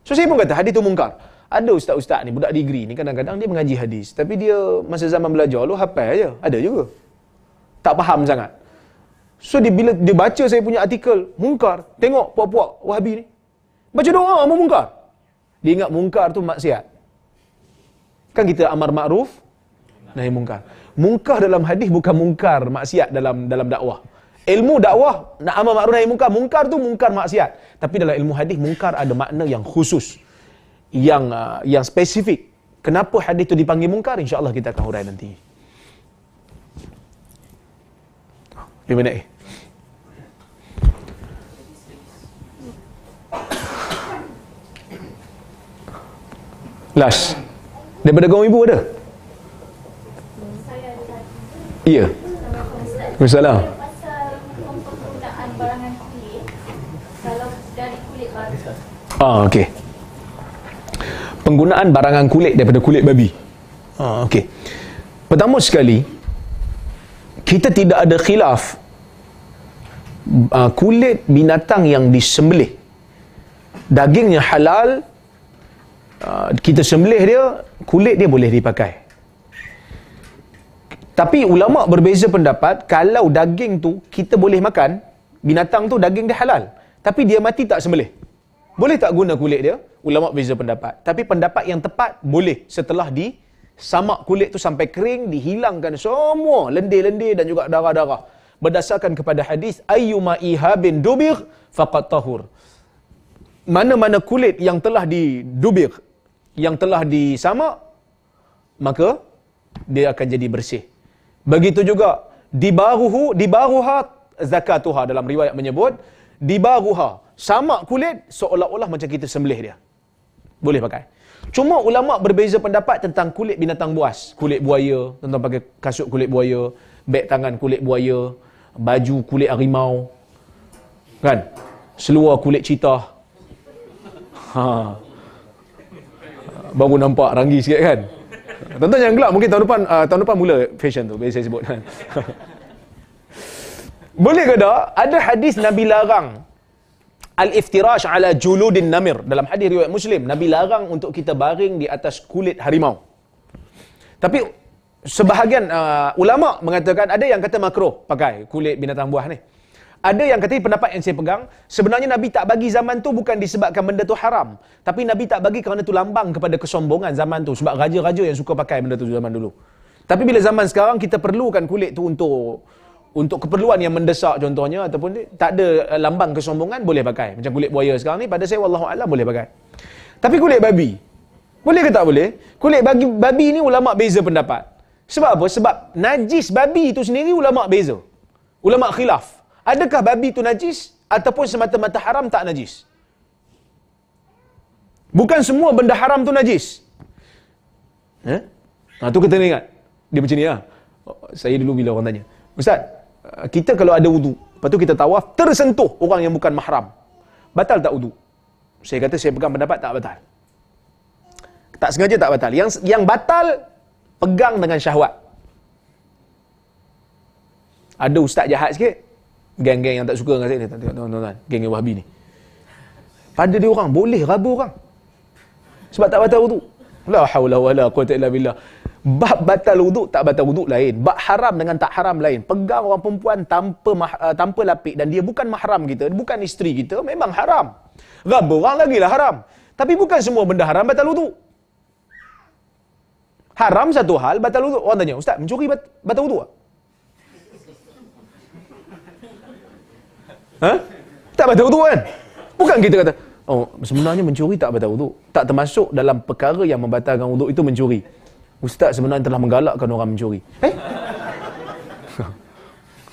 So saya pun kata hadis itu mungkar. Ada ustaz-ustaz ni, budak degree ni kadang-kadang dia mengaji hadis. Tapi dia masa zaman belajar lu hafal aja Ada juga. Tak faham sangat. So dia, bila dia baca saya punya artikel, mungkar. Tengok puak-puak wahabi ni. Baca doa, mau mungkar. Dia ingat mungkar tu maksiat. Kan kita amar ma'ruf, nahi mungkar. Mungkar dalam hadis bukan mungkar maksiat dalam dalam dakwah. Ilmu dakwah nak amal makruf nahi mungkar, mungkar tu mungkar maksiat. Tapi dalam ilmu hadis mungkar ada makna yang khusus yang uh, yang spesifik. Kenapa hadis tu dipanggil mungkar? Insya-Allah kita akan huraikan nanti. Di mana eh? Last. Daripada gong ibu ada? Ya. Misalnya. Ah, ah, okey. Penggunaan barangan kulit daripada kulit babi. Ah, okey. Pertama sekali, kita tidak ada khilaf ah, kulit binatang yang disembelih. Dagingnya halal, ah, kita sembelih dia, kulit dia boleh dipakai. Tapi ulama berbeza pendapat kalau daging tu kita boleh makan, binatang tu daging dia halal. Tapi dia mati tak sembelih. Boleh tak guna kulit dia? Ulama berbeza pendapat. Tapi pendapat yang tepat boleh setelah di samak kulit tu sampai kering, dihilangkan semua lendir-lendir dan juga darah-darah. Berdasarkan kepada hadis ayyuma ihabin dubir faqat tahur. Mana-mana kulit yang telah didubir, yang telah disamak, maka dia akan jadi bersih. Begitu juga dibaruhu dibaruha zakatuha dalam riwayat menyebut dibaruha sama kulit seolah-olah macam kita sembelih dia. Boleh pakai. Cuma ulama berbeza pendapat tentang kulit binatang buas, kulit buaya, tentang pakai kasut kulit buaya, beg tangan kulit buaya, baju kulit harimau. Kan? Seluar kulit cita. Ha. Baru nampak ranggi sikit kan? Tonton jangan gelap mungkin tahun depan uh, tahun depan mula fashion tu biasa sebut. (laughs) Boleh ke dah? Ada hadis Nabi larang al-iftirash ala juludin namir dalam hadis riwayat Muslim Nabi larang untuk kita baring di atas kulit harimau. Tapi sebahagian uh, ulama mengatakan ada yang kata makruh pakai kulit binatang buah ni. Ada yang kata pendapat yang saya pegang, sebenarnya Nabi tak bagi zaman tu bukan disebabkan benda tu haram. Tapi Nabi tak bagi kerana tu lambang kepada kesombongan zaman tu. Sebab raja-raja yang suka pakai benda tu zaman dulu. Tapi bila zaman sekarang, kita perlukan kulit tu untuk untuk keperluan yang mendesak contohnya ataupun tak ada eh, lambang kesombongan boleh pakai macam kulit buaya sekarang ni pada saya wallahu alam boleh pakai tapi kulit babi boleh ke tak boleh kulit babi, babi ni ulama beza pendapat sebab apa sebab najis babi itu sendiri ulama beza ulama khilaf Adakah babi itu najis ataupun semata-mata haram tak najis? Bukan semua benda haram tu najis. Eh? Ha? Nah, ha, tu kita ingat. Dia macam ni lah. Saya dulu bila orang tanya. Ustaz, ah, kita kalau ada wudu, lepas tu kita tawaf, tersentuh orang yang bukan mahram. Batal tak wudu? Saya kata saya pegang pendapat tak batal. Tak sengaja tak batal. Yang yang batal, pegang dengan syahwat. Ada ustaz jahat sikit, geng-geng yang tak suka dengan saya ni. Tengok tuan-tuan, geng Wahabi ni. Pada dia orang, boleh rabu orang. Sebab tak batal wuduk. La hawla wa la quwata illa billah. Bab batal wuduk, tak batal wuduk lain. Bab haram dengan tak haram lain. Pegang orang perempuan tanpa uh, tanpa lapik dan dia bukan mahram kita, bukan isteri kita, memang haram. Raba orang lagi lah haram. Tapi bukan semua benda haram batal wuduk. Haram satu hal, batal wuduk. Orang tanya, Ustaz, mencuri batal wuduk tak? Ha? Tak batal wuduk kan? Bukan kita kata, oh sebenarnya mencuri tak batal wuduk. Tak termasuk dalam perkara yang membatalkan wuduk itu mencuri. Ustaz sebenarnya telah menggalakkan orang mencuri. Eh? (laughs)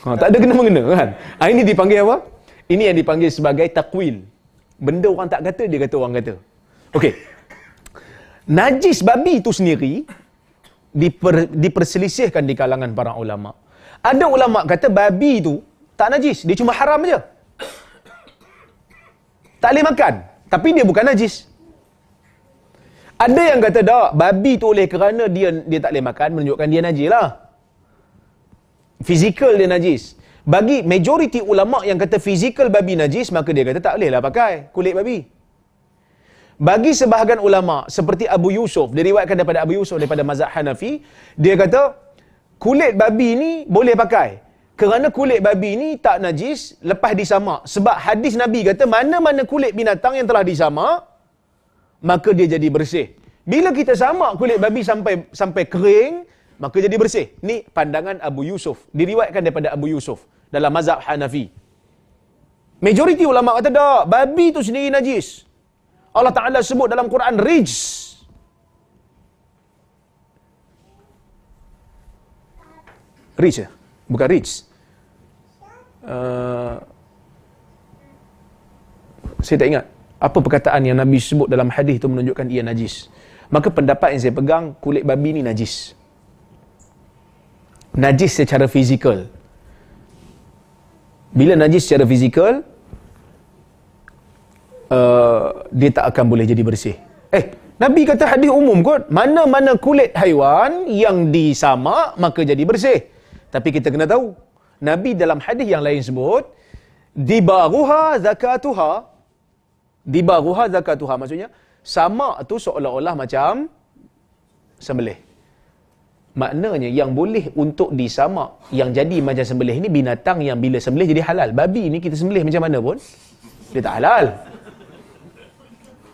Ha, tak ada kena-mengena kan? Ha, ini dipanggil apa? Ini yang dipanggil sebagai takwil. Benda orang tak kata, dia kata orang kata. Okey. Najis babi itu sendiri diper, diperselisihkan di kalangan para ulama. Ada ulama kata babi itu tak najis, dia cuma haram saja. Tak boleh makan. Tapi dia bukan najis. Ada yang kata tak, babi tu oleh kerana dia dia tak boleh makan, menunjukkan dia najis lah. Fizikal dia najis. Bagi majoriti ulama' yang kata fizikal babi najis, maka dia kata tak boleh lah pakai kulit babi. Bagi sebahagian ulama seperti Abu Yusuf, diriwayatkan daripada Abu Yusuf daripada mazhab Hanafi, dia kata kulit babi ni boleh pakai kerana kulit babi ni tak najis lepas disamak. Sebab hadis Nabi kata mana-mana kulit binatang yang telah disamak, maka dia jadi bersih. Bila kita samak kulit babi sampai sampai kering, maka jadi bersih. Ni pandangan Abu Yusuf. Diriwatkan daripada Abu Yusuf dalam mazhab Hanafi. Majoriti ulama kata tak, babi tu sendiri najis. Allah Ta'ala sebut dalam Quran rijs. Rijs ya? Bukan rijs. Eh, saya tak ingat apa perkataan yang Nabi sebut dalam hadis itu menunjukkan ia najis. Maka pendapat yang saya pegang kulit babi ni najis. Najis secara fizikal. Bila najis secara fizikal uh, dia tak akan boleh jadi bersih. Eh, Nabi kata hadis umum kot, mana-mana kulit haiwan yang disamak maka jadi bersih. Tapi kita kena tahu Nabi dalam hadis yang lain sebut dibaruha zakatuha dibaruha zakatuha maksudnya sama tu seolah-olah macam sembelih. Maknanya yang boleh untuk disamak yang jadi macam sembelih ini binatang yang bila sembelih jadi halal. Babi ni kita sembelih macam mana pun dia tak halal.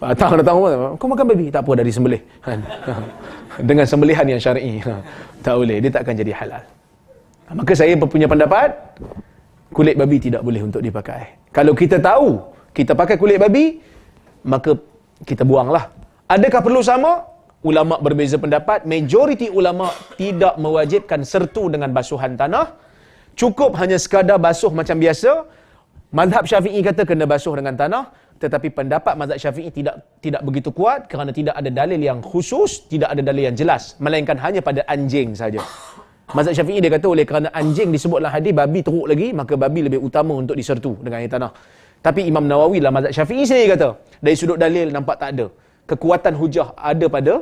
Tak ada tahu Kau makan babi tak apa dari sembelih. (laughs) Dengan sembelihan yang syar'i. (laughs) Tak boleh dia tak akan jadi halal. Maka saya punya pendapat kulit babi tidak boleh untuk dipakai. Kalau kita tahu kita pakai kulit babi, maka kita buanglah. Adakah perlu sama? Ulama berbeza pendapat. Majoriti ulama tidak mewajibkan sertu dengan basuhan tanah. Cukup hanya sekadar basuh macam biasa. Madhab Syafi'i kata kena basuh dengan tanah. Tetapi pendapat mazhab syafi'i tidak tidak begitu kuat kerana tidak ada dalil yang khusus, tidak ada dalil yang jelas. Melainkan hanya pada anjing saja. Mazhab Syafi'i dia kata oleh kerana anjing disebut dalam hadis babi teruk lagi maka babi lebih utama untuk disertu dengan air tanah. Tapi Imam Nawawi lah mazhab Syafi'i sendiri kata dari sudut dalil nampak tak ada. Kekuatan hujah ada pada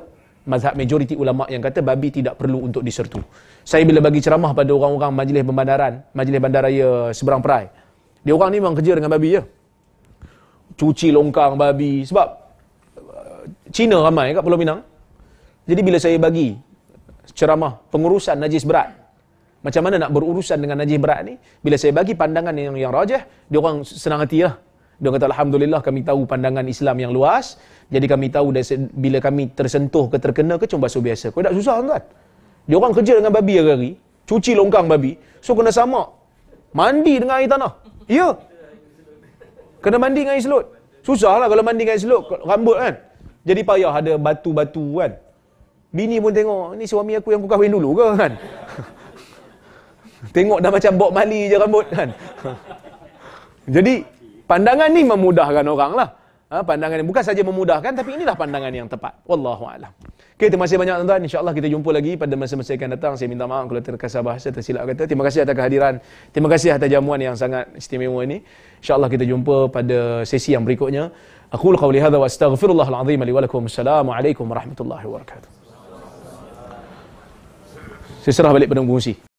mazhab majoriti ulama yang kata babi tidak perlu untuk disertu. Saya bila bagi ceramah pada orang-orang majlis pembandaran, majlis bandaraya seberang perai. Dia orang ni memang kerja dengan babi ya. Cuci longkang babi sebab uh, Cina ramai kat Pulau Minang. Jadi bila saya bagi ceramah pengurusan najis berat. Macam mana nak berurusan dengan najis berat ni? Bila saya bagi pandangan yang yang rajah, dia orang senang hati lah. Dia kata, Alhamdulillah kami tahu pandangan Islam yang luas. Jadi kami tahu dan bila kami tersentuh ke terkena ke, cuma basuh biasa. Kau tak susah kan? Dia orang kerja dengan babi hari-hari. Cuci longkang babi. So kena sama. Mandi dengan air tanah. Ya. Kena mandi dengan air selut. lah kalau mandi dengan air selut. Rambut kan? Jadi payah ada batu-batu kan? Bini pun tengok, ni suami aku yang aku kahwin dulu ke kan? tengok dah macam bok mali je rambut kan? Jadi, pandangan ni memudahkan orang lah. Ha, pandangan ni bukan saja memudahkan, tapi inilah pandangan yang tepat. Wallahu'alam. Okay, terima kasih banyak tuan-tuan. InsyaAllah kita jumpa lagi pada masa-masa yang akan datang. Saya minta maaf kalau terkasar bahasa, tersilap kata. Terima kasih atas kehadiran. Terima kasih atas jamuan yang sangat istimewa ini. InsyaAllah kita jumpa pada sesi yang berikutnya. Aku lukau lihada wa astaghfirullahaladzim. Wa'alaikum warahmatullahi wabarakatuh. Saya serah balik pada pengungsi.